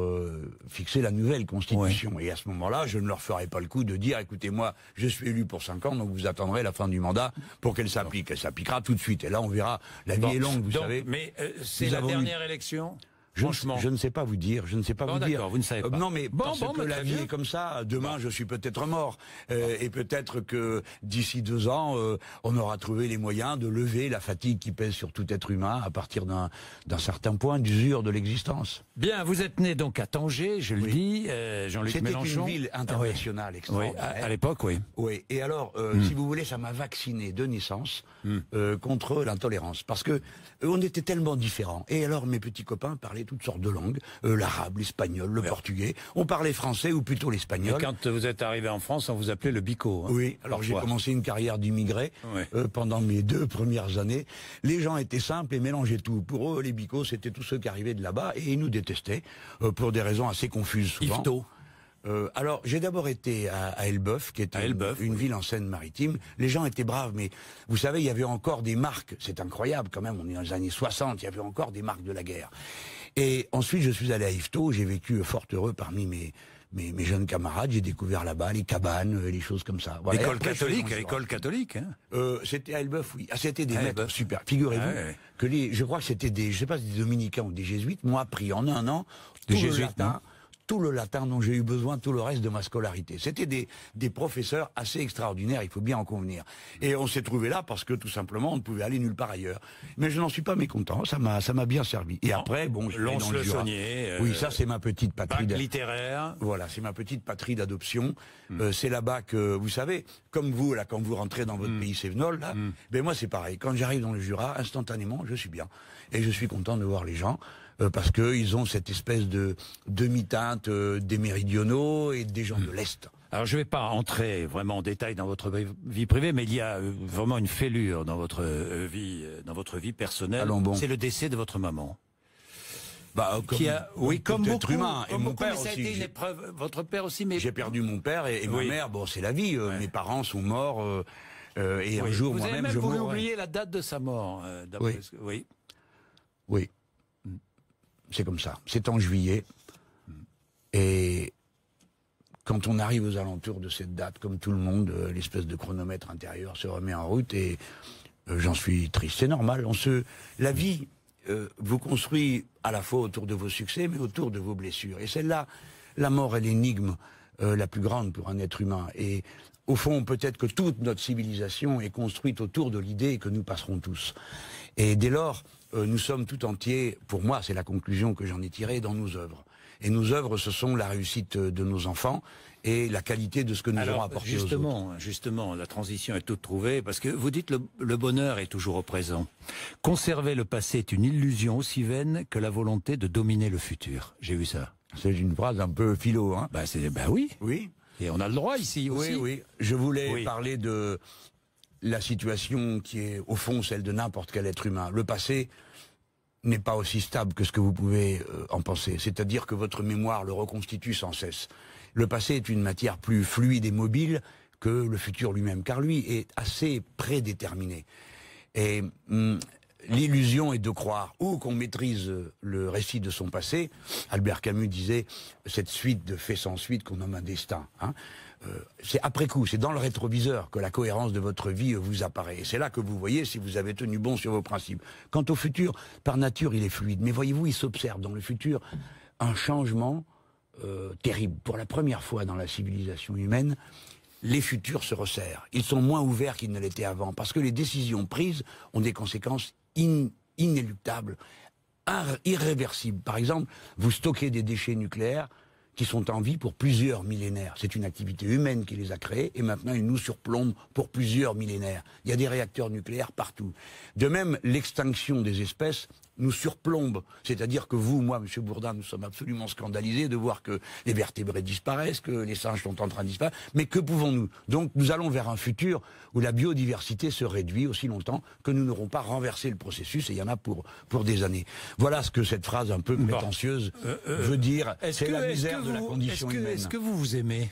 fixer la nouvelle constitution. Et à ce moment-là, je ne leur ferai pas le coup de dire, écoutez-moi, je suis élu pour cinq ans, donc vous attendrez la fin du mandat pour qu'elle s'applique. Elle s'appliquera tout de suite. Et là, on verra. La vie est longue, vous savez. Mais c'est la dernière élection je, Franchement. je ne sais pas vous dire, je ne sais pas oh, vous dire. vous ne savez euh, pas. non, mais bon, parce bon, que bah, la vie est comme ça. Demain, je suis peut-être mort, euh, et peut-être que d'ici deux ans, euh, on aura trouvé les moyens de lever la fatigue qui pèse sur tout être humain à partir d'un d'un certain point d'usure de l'existence. Bien, vous êtes né donc à Tanger, je le dis, Jean-Luc Mélenchon. C'était une ville ah internationale, à, l'époque, oui. Oui. Et alors, hmm. si vous voulez, ça m'a vacciné de naissance hmm. contre l'intolérance, parce que on était tellement différents. Et alors, mes petits copains parlaient toutes sortes de langues, euh, l'arabe, l'espagnol, le portugais. On parlait français ou plutôt l'espagnol. Et quand vous êtes arrivé en France, on vous appelait le bico. Hein. oui, alors j'ai commencé une carrière d'immigré euh, pendant mes deux premières années. Les gens étaient simples et mélangeaient tout. Pour eux, les bicos, c'était tous ceux qui arrivaient de là-bas et ils nous détestaient euh, pour des raisons assez confuses souvent. alors, j'ai d'abord été à, Elbeuf, qui est une, ville en Seine-Maritime. Les gens étaient braves, mais vous savez, il y avait encore des marques. C'est incroyable quand même, on est dans les années 60, il y avait encore des marques de la guerre. Et ensuite, je suis allé à Yvetot, j'ai vécu fort heureux parmi mes, mes, jeunes camarades, j'ai découvert là-bas les cabanes, et euh, les choses comme ça. Voilà. L'école catholique, l'école catholique. Hein. Euh, c'était à Elbeuf, oui. Ah, c'était des ah, maîtres super. Figurez-vous ah, que les, je crois que c'était des, je sais pas, si des dominicains ou des jésuites Moi, pris en un an des jésuites, tout le latin dont j'ai eu besoin tout le reste de ma scolarité. C'était des, des professeurs assez extraordinaires, il faut bien en convenir. Et on s'est trouvé là parce que tout simplement on ne pouvait aller nulle part ailleurs. Mais je n'en suis pas mécontent, ça m'a ça m'a bien servi. Et après bon, je lance le, le euh, oui, ça c'est ma petite patrie littéraire. Voilà, c'est ma petite patrie d'adoption. Hmm. Euh, c'est là-bas que vous savez, comme vous là quand vous rentrez dans votre hmm. pays sévenol là, hmm. ben moi c'est pareil. Quand j'arrive dans le Jura, instantanément, je suis bien et je suis content de voir les gens. Euh, parce qu'ils ont cette espèce de demi-teinte euh, des méridionaux et des gens de hmm. l'Est. Alors je ne vais pas entrer vraiment en détail dans votre vie privée, mais il y a euh, vraiment une fêlure dans votre vie, dans votre vie personnelle. Bon. C'est le décès de votre maman. Bah, qui a, oui, comme, humain. et mon beaucoup, mais ça a Été une épreuve. Votre père aussi, mais j'ai perdu mon père et, ma mère. Bon, c'est la vie. Mes parents sont morts. et un jour, moi-même, je vous oublier la date de sa mort. oui. oui. Oui. C'est comme ça. C'est en juillet. Et quand on arrive aux alentours de cette date, comme tout le monde, euh, l'espèce de chronomètre intérieur se remet en route et euh, j'en suis triste. C'est normal. la vie euh, vous construit à la fois autour de vos succès, mais autour de vos blessures. Et celle-là, la mort est l'énigme la plus grande pour un être humain. Et au fond, peut-être que toute notre civilisation est construite autour de l'idée que nous passerons tous. Et dès lors, euh, nous sommes tout entiers, pour moi c'est la conclusion que j'en ai tirée, dans nos œuvres. Et nos œuvres, ce sont la réussite euh, de nos enfants et la qualité de ce que nous avons apporté justement, Justement, la transition est toute trouvée parce que vous dites le, bonheur est toujours au présent. Conserver le passé est une illusion aussi vaine que la volonté de dominer le futur. J'ai vu ça. C'est une phrase un peu philo, hein Ben oui. Oui. Et on a le droit ici aussi. Oui, oui. Je voulais parler de la situation qui est au fond celle de n'importe quel être humain. Le passé n'est pas aussi stable que ce que vous pouvez euh, en penser. C'est-à-dire que votre mémoire le reconstitue sans cesse. Le passé est une matière plus fluide et mobile que le futur lui-même, car lui est assez prédéterminé. Et hum, l'illusion est de croire ou qu'on maîtrise le récit de son passé. Albert Camus disait cette suite de faits sans suite qu'on nomme un destin. Hein euh, c'est après coup, c'est dans le rétroviseur que la cohérence de votre vie vous apparaît. C'est là que vous voyez si vous avez tenu bon sur vos principes. Quant au futur, par nature, il est fluide. Mais voyez-vous, il s'observe dans le futur un changement euh, terrible. Pour la première fois dans la civilisation humaine, les futurs se resserrent. Ils sont moins ouverts qu'ils ne l'étaient avant, parce que les décisions prises ont des conséquences inéluctables, irréversibles. Par exemple, vous stockez des déchets nucléaires, qui sont en vie pour plusieurs millénaires. C'est une activité humaine qui les a créés et maintenant ils nous surplombent pour plusieurs millénaires. Il y a des réacteurs nucléaires partout. De même, l'extinction des espèces nous surplombe. C'est-à-dire que vous, moi, Monsieur Bourdin, nous sommes absolument scandalisés de voir que les vertébrés disparaissent, que les singes sont en train de disparaître. Mais que pouvons-nous Donc, nous allons vers un futur où la biodiversité se réduit aussi longtemps que nous n'aurons pas renversé le processus. Et il y en a pour pour des années. Voilà ce que cette phrase un peu prétentieuse euh, euh, euh, veut dire. C'est la misère de la condition humaine. Est-ce que vous vous aimez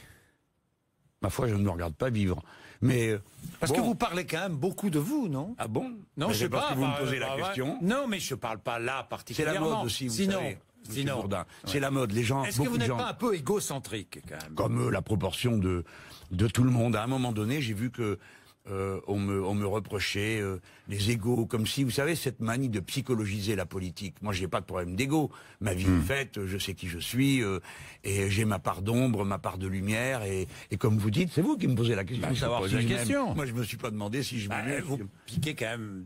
Ma foi, je ne me regarde pas vivre. Mais euh, parce que vous parlez quand même beaucoup de vous, non Ah bon Non, je sais parce pas. Que vous me bah, posez la bah, question. Bah, non, mais je parle pas là particulièrement. C'est la mode aussi, vous Sinon. Savez. Sinon, c'est la mode. Les gens. Est-ce que vous n'êtes pas un peu égocentrique quand même Comme euh, la proportion de de tout le monde. À un moment donné, j'ai vu que euh, on, me, reprochait euh, les égaux, comme si, vous savez, cette manie de psychologiser la politique. Moi, je n'ai pas de problème d'égo. Ma vie est hmm. faite, je sais qui je suis, euh, et j'ai ma part d'ombre, ma part de lumière, et, comme vous dites, c'est vous qui me posez la question. Bah, je savoir je question. Moi, je me suis pas demandé si je bah, Vous piquez quand même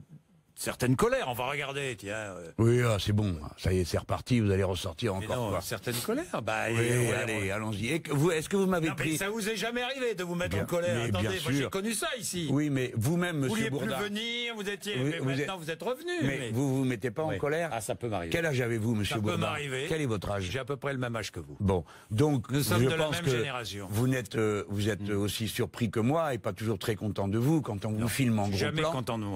— Certaines colères. On va regarder, tiens. Euh. Oui, ah, c'est bon. Ça y est, c'est reparti. Vous allez ressortir encore. Mais non, quoi. Bah, allez, allons-y. Est-ce que vous m'avez pris Ça vous est jamais arrivé de vous mettre en colère. Attendez, moi j'ai connu ça ici. Oui, mais vous-même, Monsieur vous Bourdin. Vous vouliez plus venir. Vous étiez. mais maintenant, vous êtes revenu. Mais, vous vous mettez pas en colère. Ah, ça peut m'arriver. Quel âge avez-vous, Monsieur peut m'arriver. Quel est votre âge J'ai à peu près le même âge que vous. Bon, donc nous sommes de la même génération. Vous n'êtes, euh, vous êtes mm. aussi surpris que moi et pas toujours très content de vous quand on vous filme en gros Jamais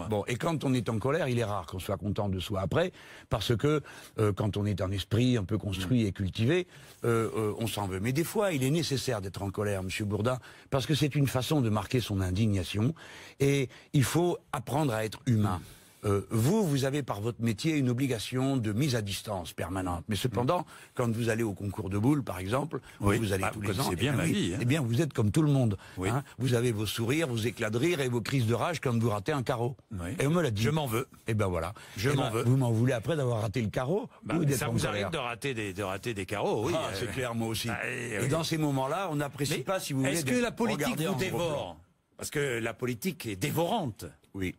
Bon, et quand on est en il est rare qu'on soit content de soi après, parce que euh, quand on est un esprit un peu construit et cultivé, euh, euh, on s'en veut. Mais des fois, il est nécessaire d'être en colère, Monsieur Bourdin, parce que c'est une façon de marquer son indignation, et il faut apprendre à être humain. Euh, vous, vous avez par votre métier une obligation de mise à distance permanente. Mais cependant, mm. quand vous allez au concours de boules, par exemple, vous allez tous les ans, bien ma vie, hein. eh bien, vous êtes comme tout le monde. Hein. vous avez vos sourires, vos éclats de rire et vos crises de rage quand vous ratez un carreau. Et on me l'a dit. Je m'en veux. Et eh ben voilà. Je eh m'en ben, veux. Vous m'en voulez après d'avoir raté le carreau bah, Ça vous arrive de rater des, de rater des carreaux, oui. Ah, c'est euh. clair, moi aussi. Bah, eh, et dans ces moments-là, on n'apprécie pas si vous voulez. Est-ce que la politique vous dévore Parce que la politique est dévorante. Oui.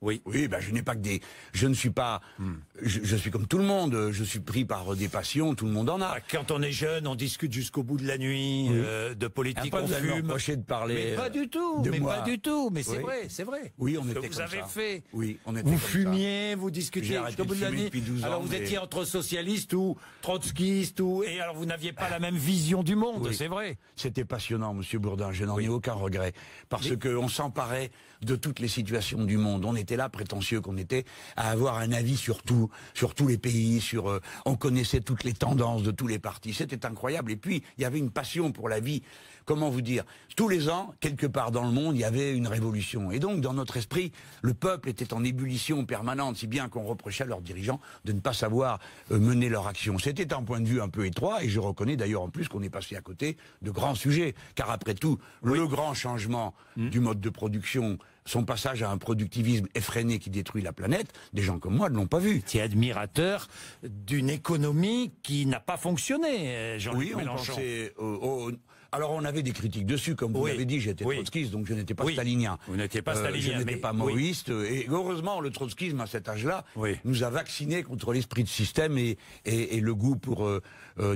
Oui. Oui, ben je n'ai pas que des. Je ne suis pas. Hmm. Je, suis comme tout le monde. Je suis pris par euh, des passions. Tout le monde en a. Bah, quand on est jeune, on discute jusqu'au bout de la nuit euh, de politique. Pas on de parler. Mais pas euh, du tout. mais pas du tout. Mais c'est vrai, c'est vrai. Oui, on était que vous avez fait. Oui, on était. Vous comme fumiez, vous discutiez jusqu'au bout de, la nuit. alors vous étiez entre socialistes ou trotskistes ou et alors vous n'aviez pas la même vision du monde. C'est vrai. C'était passionnant, Monsieur Bourdin. Je n'en ai aucun regret parce qu'on s'emparait de toutes les situations du monde. On était là, prétentieux qu'on était, à avoir un avis sur tout, sur tous les pays, sur euh, on connaissait toutes les tendances de tous les partis. C'était incroyable. Et puis, il y avait une passion pour la vie comment vous dire, tous les ans, quelque part dans le monde, il y avait une révolution. Et donc, dans notre esprit, le peuple était en ébullition permanente, si bien qu'on reprochait à leurs dirigeants de ne pas savoir euh, mener leur action. C'était un point de vue un peu étroit, et je reconnais d'ailleurs en plus qu'on est passé à côté de grands sujets, car après tout, le grand changement mm. du mode de production son passage à un productivisme effréné qui détruit la planète, des gens comme moi ne l'ont pas vu. C'est admirateur d'une économie qui n'a pas fonctionné, euh, Jean-Luc oui, alors on avait des critiques dessus, comme vous l'avez dit, j'étais trotskiste, donc je n'étais pas stalinien. Vous n'étiez pas euh, stalinien, je n'étais pas maoïste. Euh, et heureusement, le trotskisme à cet âge-là nous a vaccinés contre l'esprit de système et, le goût pour euh,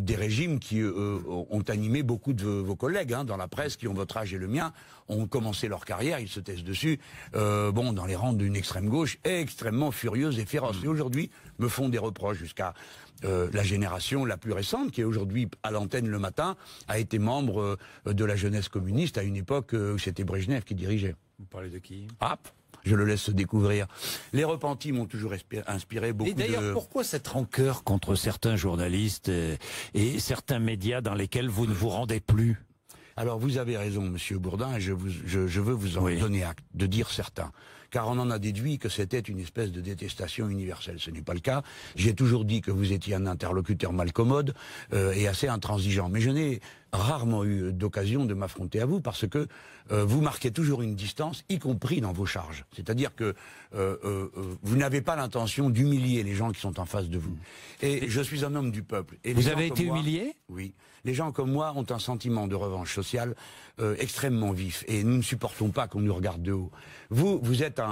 des régimes qui ont animé beaucoup de vos collègues hein, dans la presse, qui ont votre âge et le mien, ont commencé leur carrière, ils se testent dessus, bon, dans les rangs d'une extrême gauche extrêmement furieuse et féroce. Mm. Et aujourd'hui, me font des reproches jusqu'à euh, la génération la plus récente, qui est aujourd'hui à l'antenne le matin, a été membre euh, de la jeunesse communiste à une époque euh, où c'était Brejnev qui dirigeait. Vous parlez de qui Hop ah, je le laisse découvrir. Les repentis m'ont toujours inspiré beaucoup. Et d'ailleurs, pourquoi cette rancœur contre certains journalistes et, certains médias dans lesquels vous ne vous rendez plus alors vous avez raison, Monsieur Bourdin, et je, veux vous en donner acte, de dire certains car on en a déduit que c'était une espèce de détestation universelle. Ce n'est pas le cas. J'ai toujours dit que vous étiez un interlocuteur malcommode euh, et assez intransigeant. Mais je n'ai rarement eu d'occasion de m'affronter à vous parce que euh, vous marquez toujours une distance, y compris dans vos charges. C'est-à-dire que euh, euh, vous n'avez pas l'intention d'humilier les gens qui sont en face de vous. Mm. Et je suis un homme du peuple. Et vous avez été humilié Oui. Les gens comme moi ont un sentiment de revanche sociale extrêmement vif, et nous ne supportons pas qu'on nous regarde de haut. Vous, êtes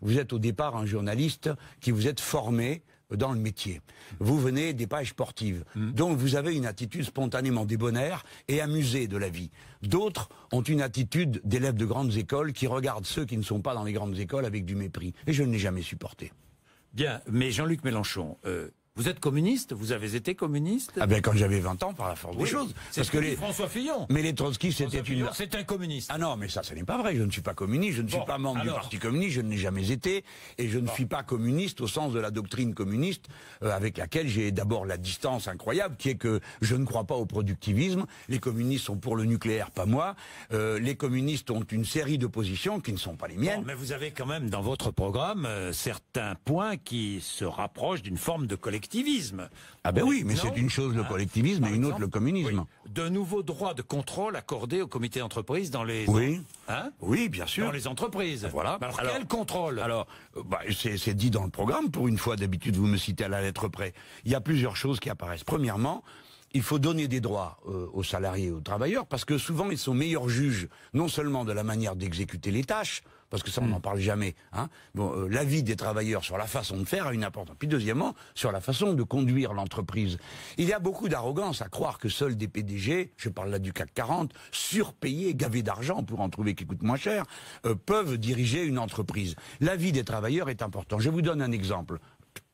vous êtes au départ un journaliste qui vous êtes formé dans le métier. Vous venez des pages sportives. Mm. Donc vous avez une attitude spontanément débonnaire et amusée de la vie. D'autres ont une attitude d'élèves de grandes écoles qui regardent ceux qui ne sont pas dans les grandes écoles avec du mépris. Et je ne l'ai jamais supporté. Bien, mais Jean-Luc Mélenchon, euh, vous êtes communiste Vous avez été communiste Ah ben quand j'avais 20 ans, par la force des choses. C'est que les... François Fillon. Mais les Trotsky, c'était une. C'est un communiste. Ah non, mais ça, ce n'est pas vrai. Je ne suis pas communiste. Je ne suis pas membre du Parti communiste. Je ne l'ai jamais été. Et je ne suis pas communiste au sens de la doctrine communiste euh, avec laquelle j'ai d'abord la distance incroyable, qui est que je ne crois pas au productivisme. Les communistes sont pour le nucléaire, pas moi. Euh, les communistes ont une série de positions qui ne sont pas les miennes. mais vous avez quand même dans votre programme euh, certains points qui se rapprochent d'une forme de collectivisme collectivisme. Ah ben oui, mais c'est une chose le ah, collectivisme et une autre le communisme. De nouveaux droits de contrôle accordés aux comités d'entreprise dans les... Oui. Hein oui, bien sûr. Dans les entreprises. Voilà. Alors, quel contrôle Alors, euh, bah, c'est dit dans le programme, pour une fois, d'habitude, vous me citez à la lettre près. Il y a plusieurs choses qui apparaissent. Premièrement, il faut donner des droits euh, aux salariés, aux travailleurs, parce que souvent ils sont meilleurs juges, non seulement de la manière d'exécuter les tâches, parce que ça on hmm. n'en parle jamais. Hein. Bon, euh, l'avis des travailleurs sur la façon de faire a une importance. Puis deuxièmement, sur la façon de conduire l'entreprise. Il y a beaucoup d'arrogance à croire que seuls des PDG, je parle là du CAC 40, surpayés, gavés d'argent pour en trouver qui coûte moins cher, euh, peuvent diriger une entreprise. L'avis des travailleurs est important. Je vous donne un exemple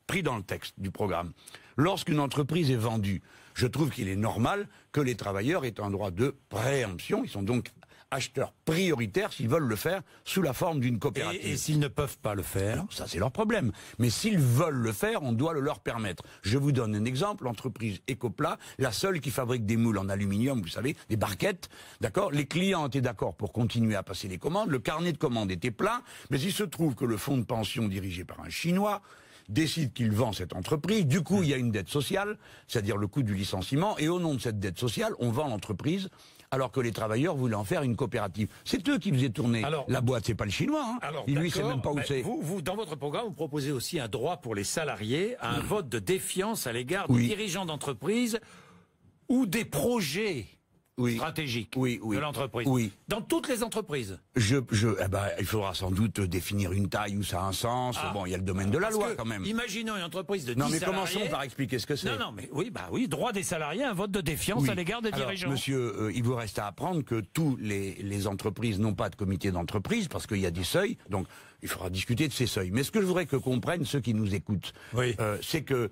pris dans le texte du programme. Lorsqu'une entreprise est vendue, je trouve qu'il est normal que les travailleurs aient un droit de préemption. Ils sont donc acheteurs prioritaires s'ils veulent le faire sous la forme d'une coopérative. Et, s'ils ne peuvent pas le faire Ça, c'est leur problème. Mais s'ils veulent le faire, on doit le leur permettre. Je vous donne un exemple. L'entreprise Ecopla, la seule qui fabrique des moules en aluminium, vous savez, des barquettes, d'accord Les clients étaient d'accord pour continuer à passer les commandes. Le carnet de commandes était plein. Mais il se trouve que le fonds de pension dirigé par un Chinois décide qu'il vend cette entreprise. Du coup, il y a une dette sociale, c'est-à-dire le coût du licenciement. Et au nom de cette dette sociale, on vend l'entreprise alors que les travailleurs voulaient en faire une coopérative. C'est eux qui faisaient tourner alors, la boîte, c'est pas le chinois. Hein. lui sait même pas où c'est. Vous, dans votre programme, vous proposez aussi un droit pour les salariés à un vote de défiance à l'égard des dirigeants d'entreprise ou des projets stratégique oui, de l'entreprise. Oui. Dans toutes les entreprises. Je, je, eh ben, il faudra sans doute définir une taille où ça a un sens. Ah. Bon, il y a le domaine de la loi quand même. Imaginons une entreprise de 10 Non, mais commençons par expliquer ce que c'est. Non, non, mais oui, bah oui, droit des salariés, un vote de défiance à l'égard des dirigeants. Monsieur, euh, il vous reste à apprendre que tous les, les entreprises n'ont pas de comité d'entreprise parce qu'il y a des seuils. Donc, il faudra discuter de ces seuils. Mais ce que je voudrais que comprennent ceux qui nous écoutent, euh, c'est que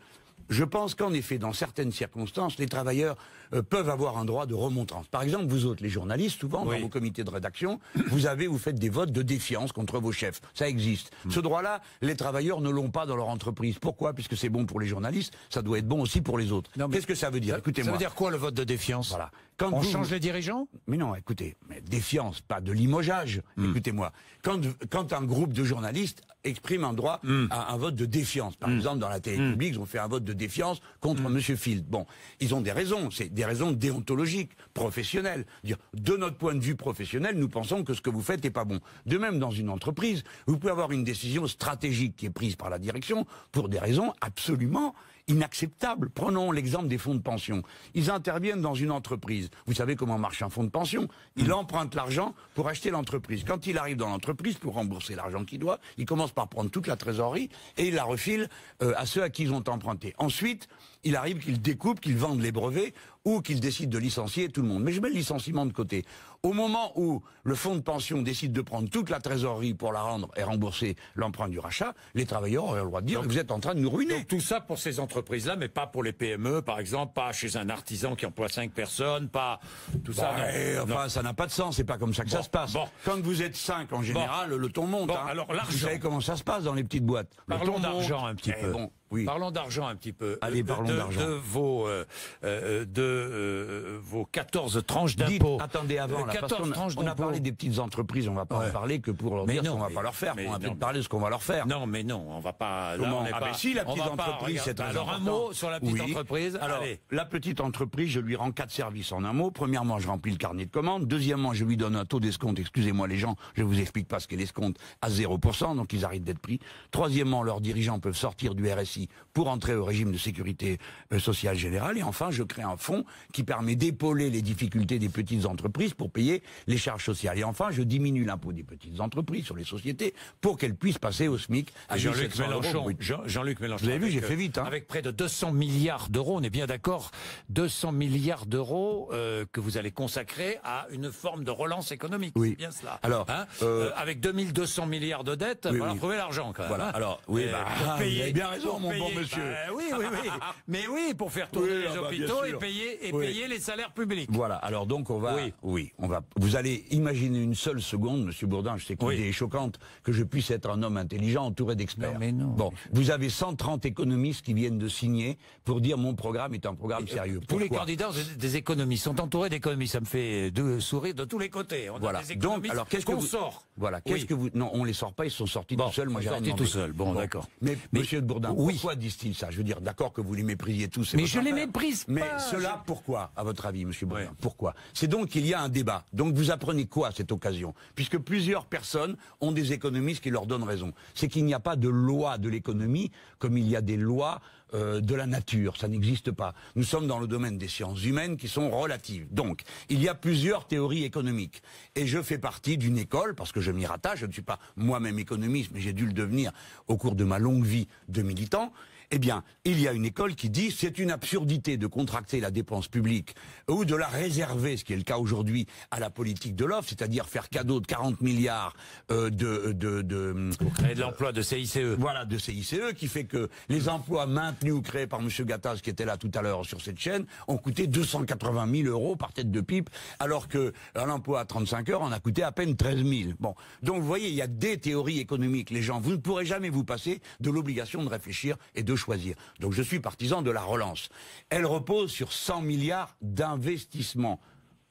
je pense qu'en effet, dans certaines circonstances, les travailleurs euh, peuvent avoir un droit de remontrance. Par exemple, vous autres, les journalistes, souvent, dans vos comités de rédaction, vous avez, vous faites des votes de défiance contre vos chefs. Ça existe. Hmm. Ce droit-là, les travailleurs ne l'ont pas dans leur entreprise. Pourquoi Puisque c'est bon pour les journalistes, ça doit être bon aussi pour les autres. Qu'est-ce que ça veut dire Écoutez-moi. Ça veut dire quoi le vote de défiance on change les dirigeants Mais non, écoutez, défiance, pas de limogeage. Hmm. Écoutez-moi. Quand, un groupe de journalistes exprime un droit hmm. à un vote de défiance, par exemple dans la télé publique, ils ont fait un vote de défiance contre Monsieur M. Field. Bon, ils ont des raisons des raisons déontologiques, professionnelles. de notre point de vue professionnel, nous pensons que ce que vous faites n'est pas bon. De même, dans une entreprise, vous pouvez avoir une décision stratégique qui est prise par la direction pour des raisons absolument inacceptables. Prenons l'exemple des fonds de pension. Ils interviennent dans une entreprise. Vous savez comment marche un fonds de pension. Il hmm. emprunte l'argent pour acheter l'entreprise. Quand il arrive dans l'entreprise pour rembourser l'argent qu'il doit, il commence par prendre toute la trésorerie et il la refile euh, à ceux à qui ils ont emprunté. Ensuite, il arrive qu'ils découpent, qu'ils vendent les brevets ou qu'ils décident de licencier tout le monde. Mais je mets le licenciement de côté. Au moment où le fonds de pension décide de prendre toute la trésorerie pour la rendre et rembourser l'emprunt du rachat, les travailleurs auraient le droit de dire vous êtes en train de nous ruiner. tout ça pour ces entreprises-là, mais pas pour les PME, par exemple, pas chez un artisan qui emploie cinq personnes, pas tout ça. Bah, eh, enfin, ça n'a pas de sens. C'est pas comme ça que ça se passe. Quand vous êtes cinq en général, le ton monte. Hein. Alors Vous savez comment ça se passe dans les petites boîtes. Parlons d'argent un petit eh peu. Parlons d'argent un petit peu. Allez, euh, parlons d'argent. Euh, euh, euh, vos 14 tranches d'impôts. Attendez, avant, euh, la parce on, a, parlé des petites entreprises, on va pas en parler que pour leur dire ce qu'on va pas leur faire. on va peut parler de ce qu'on va leur faire. Non, mais non, on va pas... Ah bah si, la petite entreprise, c'est Alors, un mot sur la petite entreprise. Alors, la petite entreprise, je lui rends quatre services en un mot. Premièrement, je remplis le carnet de commandes. Deuxièmement, je lui donne un taux d'escompte. Excusez-moi, les gens, je vous explique pas ce qu'est l'escompte à 0%, donc ils arrêtent d'être pris. Troisièmement, leurs dirigeants peuvent sortir du RSI pour entrer au régime de sécurité euh, sociale générale. Et enfin, je crée un fonds qui permet d'épauler les difficultés des petites entreprises pour payer les charges sociales. Et enfin, je diminue l'impôt des petites entreprises sur les sociétés pour qu'elles puissent passer au SMIC. Jean-Luc Mélenchon, Jean, Mélenchon. Vous avez vu, j'ai fait vite. Euh, hein. Avec près de 200 milliards d'euros, on est bien d'accord, 200 milliards d'euros euh, que vous allez consacrer à une forme de relance économique. Oui. Bien cela. Alors, hein euh, avec 2200 milliards de dettes, on va l'argent quand même. Voilà. Hein. Alors, oui, bah, vous avez bien raison, mon bon monsieur. Bah, oui, oui, oui. Mais oui, pour faire tourner les ah, bah, hôpitaux et payer et payer les salaires publics. Voilà. Alors donc on va, oui, on va. Vous allez imaginer une seule seconde, Monsieur Bourdin, je sais que est choquante, que je puisse être un homme intelligent entouré d'experts. mais non. Bon, vous avez 130 économistes qui viennent de signer pour dire mon programme est un programme euh, sérieux. Pourquoi tous les candidats des économistes sont entourés d'économistes. Ça me fait sourire de tous les côtés. On voilà. des donc alors qu'est-ce qu'on sort voilà. Qu'est-ce que vous Non, on les sort pas. Ils sont sortis tout seuls. Moi, j'ai sorti tout seul. Bon, d'accord. Mais, monsieur de Bourdin, pourquoi disent-ils ça Je veux dire, d'accord que vous les méprisiez tous. Mais je les méprise Mais cela, pourquoi À votre avis, Monsieur Bourdin Pourquoi C'est donc qu'il y a un débat. Donc vous apprenez quoi à cette occasion Puisque plusieurs personnes ont des économistes qui leur donnent raison. C'est qu'il n'y a pas de loi de l'économie comme il y a des lois euh, de la nature, ça n'existe pas. Nous sommes dans le domaine des sciences humaines qui sont relatives. Donc, il y a plusieurs théories économiques. Et je fais partie d'une école, parce que je m'y rattache, je ne suis pas moi-même économiste, mais j'ai dû le devenir au cours de ma longue vie de militant, eh bien, il y a une école qui dit c'est une absurdité de contracter la dépense publique ou de la réserver, ce qui est le cas aujourd'hui, à la politique de l'offre, c'est-à-dire faire cadeau de 40 milliards euh, de, de, de... Pour créer de l'emploi de CICE. Voilà, de CICE, qui fait que les emplois maintenus ou créés par M. Gattaz, qui était là tout à l'heure sur cette chaîne, ont coûté 280 000 euros par tête de pipe, alors que l'emploi emploi à 35 heures en a coûté à peine 13 000. Bon, donc vous voyez, il y a des théories économiques. Les gens, vous ne pourrez jamais vous passer de l'obligation de réfléchir et de choisir. Donc je suis partisan de la relance. Elle repose sur 100 milliards d'investissements.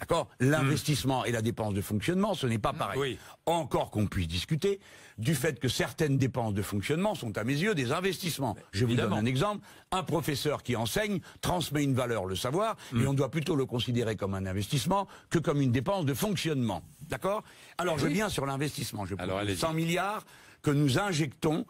D'accord L'investissement et la dépense de fonctionnement, ce n'est pas pareil. Encore qu'on puisse discuter du fait que certaines dépenses de fonctionnement sont à mes yeux des investissements. Je vais vous donne un exemple. Un professeur qui enseigne transmet une valeur, le savoir, mm. et on doit plutôt le considérer comme un investissement que comme une dépense de fonctionnement. D'accord Alors je viens sur l'investissement. Je 100 milliards que nous injectons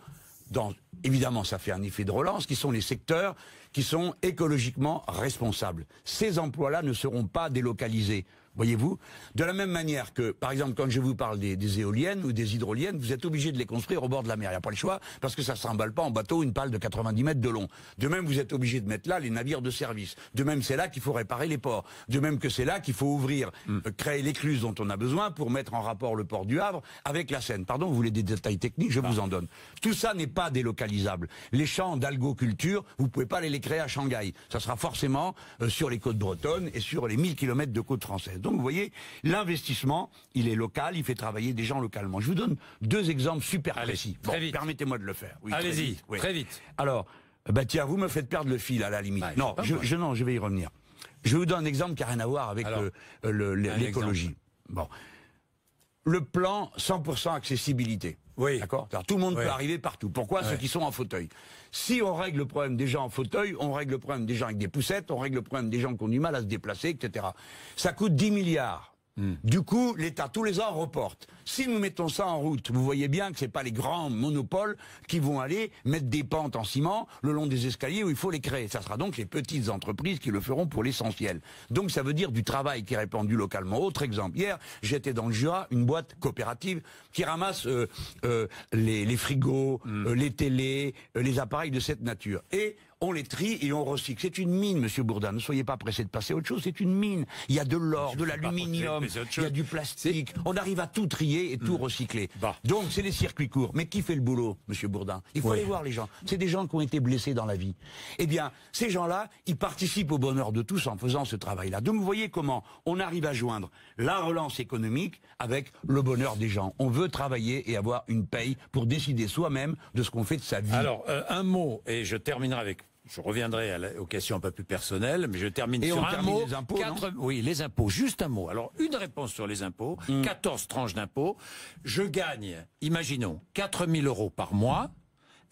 évidemment, ça fait un effet de relance, qui sont les secteurs qui sont écologiquement responsables. Ces emplois-là ne seront pas délocalisés. Voyez-vous De la même manière que, par exemple, quand je vous parle des, éoliennes ou des hydroliennes, vous êtes obligé de les construire au bord de la mer. Il n'y a pas le choix, parce que ça ne s'emballe pas en bateau une pale de 90 mètres de long. De même, vous êtes obligé de mettre là les navires de service. De même, c'est là qu'il faut réparer les ports. De même que c'est là qu'il faut ouvrir, hmm. euh, créer l'écluse dont on a besoin pour mettre en rapport le port du Havre avec la Seine. Pardon, vous voulez des détails techniques Je vous en donne. Tout ça n'est pas délocalisable. Les champs d'algoculture, vous ne pouvez pas aller les créer à Shanghai. Ça sera forcément euh, sur les côtes bretonnes et sur les 1000 km de côtes françaises. Donc vous voyez, l'investissement, il est local, il fait travailler des gens localement. Je vous donne deux exemples super précis. Bon, Permettez-moi de le faire. Allez-y, très, vite. Alors, euh, bah tiens, vous me faites perdre le fil à la limite. Bah, non, je, non, je vais y revenir. Je vous donne un exemple qui n'a rien à voir avec euh, l'écologie. bon. Le plan 100% accessibilité. Oui. D'accord Tout le monde peut arriver partout. Pourquoi ceux qui sont en fauteuil Si on règle le problème des gens en fauteuil, on règle le problème des gens avec des poussettes, on règle le problème des gens qui ont du mal à se déplacer, etc. Ça coûte 10 milliards Hmm. Du coup, l'État tous les ans reporte. Si nous mettons ça en route, vous voyez bien que ce pas les grands monopoles qui vont aller mettre des pentes en ciment le long des escaliers où il faut les créer. Ça sera donc les petites entreprises qui le feront pour l'essentiel. Donc ça veut dire du travail qui est répandu localement. Autre exemple, hier, j'étais dans le Jura, une boîte coopérative qui ramasse euh, euh, les, frigos, hmm. euh, les télés, les appareils de cette nature. Et on les trie et on recycle. C'est une mine, monsieur Bourdin. Ne soyez pas pressé de passer à autre chose. C'est une mine. Il y a de l'or, de l'aluminium, il y a du plastique. On arrive à tout trier et tout hmm. recycler. Bah. Donc, c'est des circuits courts. Mais qui fait le boulot, monsieur Bourdin Il faut aller voir les gens. C'est des gens qui ont été blessés dans la vie. Eh bien, ces gens-là, ils participent au bonheur de tous en faisant ce travail-là. Donc, vous voyez comment on arrive à joindre la relance économique avec le bonheur des gens. On veut travailler et avoir une paye pour décider soi-même de ce qu'on fait de sa vie. Alors, euh, un mot, et je terminerai avec je reviendrai aux questions un peu plus personnelles, mais je termine sur un mot. Les impôts, oui, les impôts, juste un mot. Alors, une réponse sur les impôts, mm. Quatorze 14 tranches d'impôts. Je gagne, imaginons, quatre euros par mois.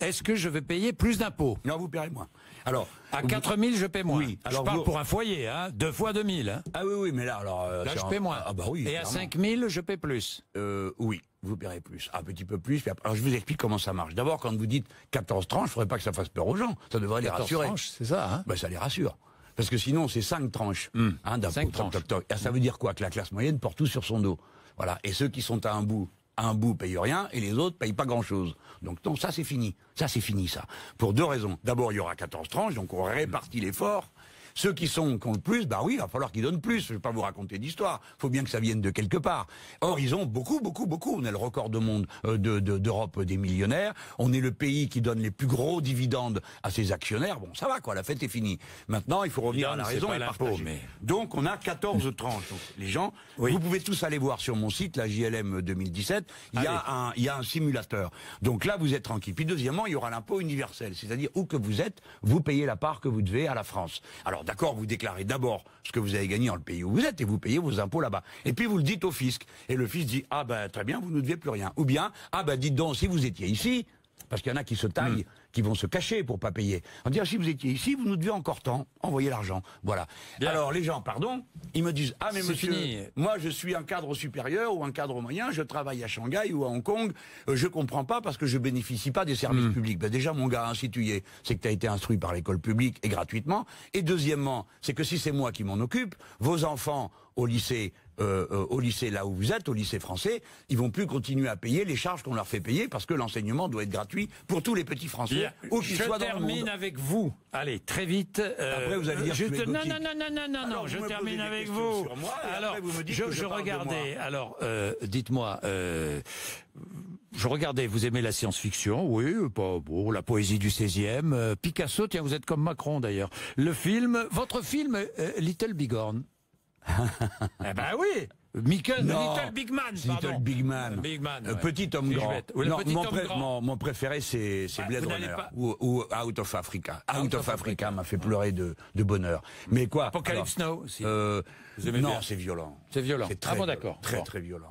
Est-ce que je vais payer plus d'impôts Non, vous payez moins. Alors, à 4 000, je paie moins. Oui. je parle pour un foyer, hein, deux fois 000, Hein. Ah oui, oui, mais là, alors... Euh, là, je paie moins. Ah, ah, bah oui, Et à 5 000, je paie plus. Euh, oui, vous paierez plus. Un petit peu plus. Alors, je vous explique comment ça marche. D'abord, quand vous dites 14 tranches, il faudrait pas que ça fasse peur aux gens. Ça devrait les rassurer. 14 tranches, c'est ça, hein ben, Ça les rassure. Parce que sinon, c'est 5 tranches. Mmh. Hein, 5 tranches. Ah, ça veut dire quoi Que la classe moyenne porte tout sur son dos. Voilà. Et ceux qui sont à un bout un bout paye rien et les autres payent pas grand-chose. Donc ça c'est fini. Ça c'est fini ça. Pour deux raisons. D'abord, il y aura 14 tranches, donc on répartit l'effort ceux qui sont qui ont le plus, bah oui, il va falloir qu'ils donnent plus. Je ne vais pas vous raconter d'histoire. Faut bien que ça vienne de quelque part. Or, ils ont beaucoup, beaucoup, beaucoup. On a le record de monde euh, d'Europe euh, des millionnaires. On est le pays qui donne les plus gros dividendes à ses actionnaires. Bon, ça va quoi. La fête est finie. Maintenant, il faut revenir à la raison et partager. Donc, on a 14 tranches. les gens, vous pouvez tous aller voir sur mon site, la JLM 2017. Il y a un, il y a un simulateur. Donc là, vous êtes tranquille. Puis deuxièmement, il y aura l'impôt universel, c'est-à-dire où que vous êtes, vous payez la part que vous devez à la France d'accord, vous déclarez d'abord ce que vous avez gagné dans le pays où vous êtes et vous payez vos impôts là-bas. Et puis vous le dites au fisc. Et le fisc dit, ah ben très bien, vous ne devez plus rien. Ou bien, ah ben dites donc, si vous étiez ici, parce qu'il y en a qui se taillent, hmm. qui vont se cacher pour pas payer. On dit, si vous étiez ici, vous nous devez encore tant, envoyez l'argent. Voilà. Alors les gens, pardon, ils me disent, ah mais monsieur, moi je suis un cadre supérieur ou un cadre moyen, je travaille à Shanghai ou à Hong Kong, euh, je comprends pas parce que je bénéficie pas des services hmm. publics. Ben, déjà mon gars, institué, hein, si tu y es, c'est que tu as été instruit par l'école publique et gratuitement. Et deuxièmement, c'est que si c'est moi qui m'en occupe, vos enfants au lycée euh, euh, au lycée là où vous êtes, au lycée français, ils vont plus continuer à payer les charges qu'on leur fait payer parce que l'enseignement doit être gratuit pour tous les petits Français. Où qu'ils soient dans le Je termine avec vous. Allez, très vite. Euh, après, vous allez dire je non, non, non, non, non, non, je termine avec vous. alors, je, regardais. Alors, dites-moi. je regardais, vous aimez la science-fiction, oui, pas bon, la poésie du 16e, Picasso, tiens, vous êtes comme Macron d'ailleurs. Le film, votre film, Little Bighorn eh ben oui Little Big Man, pardon. Little Big Man. Petit homme grand. non, mon, préféré, c'est bah, Blade Runner ou, Out of Africa. Out, of, Africa, m'a fait pleurer de, de, bonheur. Mais quoi Apocalypse Now aussi. Euh, non, c'est violent. C'est violent. Ah très, bon, d'accord. Très, très, violent.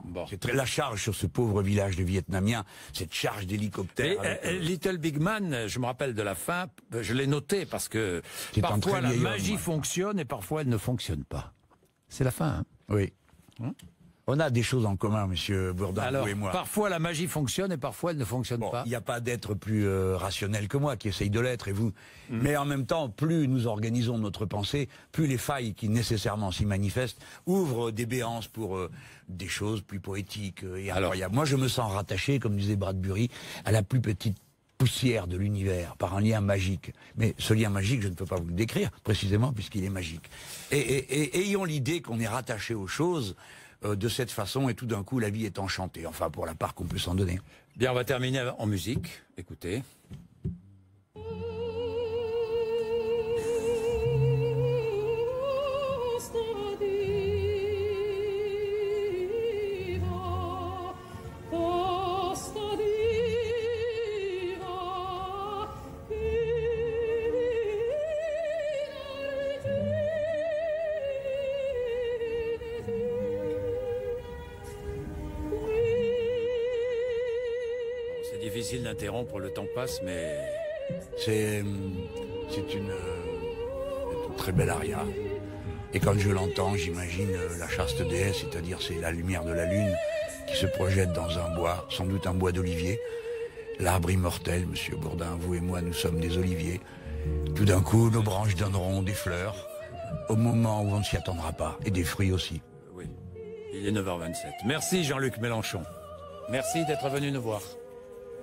la charge sur ce pauvre village de Vietnamiens, cette charge d'hélicoptère. Euh, euh, Little Big Man, je me rappelle de la fin, je l'ai noté parce que parfois la magie fonctionne et parfois elle ne fonctionne pas c'est la fin. Hein. Oui. Hein on a des choses en commun, monsieur Bourdin, et moi. Parfois la magie fonctionne et parfois elle ne fonctionne pas. Il n'y a pas d'être plus euh, rationnel que moi qui essaye de l'être et vous. Mm. Mais en même temps, plus nous organisons notre pensée, plus les failles qui nécessairement s'y manifestent ouvrent des béances pour euh, des choses plus poétiques. Euh, et Alors, moi, je me sens rattaché, comme disait Bradbury, à la plus petite poussière de l'univers par un lien magique. Mais ce lien magique, je ne peux pas vous le décrire précisément puisqu'il est magique. Et, et, ayant l'idée qu'on est rattaché aux choses euh, de cette façon et tout d'un coup la vie est enchantée. Enfin, pour la part qu'on peut s'en donner. Bien, on va terminer en musique. Écoutez. difficile d'interrompre, le temps passe, mais... C'est c'est une, très belle aria. Et quand je l'entends, j'imagine la chaste déesse, c'est-à-dire c'est la lumière de la lune qui se projette dans un bois, sans doute un bois d'olivier. L'arbre immortel, monsieur Bourdin, vous et moi, nous sommes des oliviers. Tout d'un coup, nos branches donneront des fleurs au moment où on ne s'y attendra pas, et des fruits aussi. Oui, il est 9h27. Merci Jean-Luc Mélenchon. Merci d'être venu nous voir.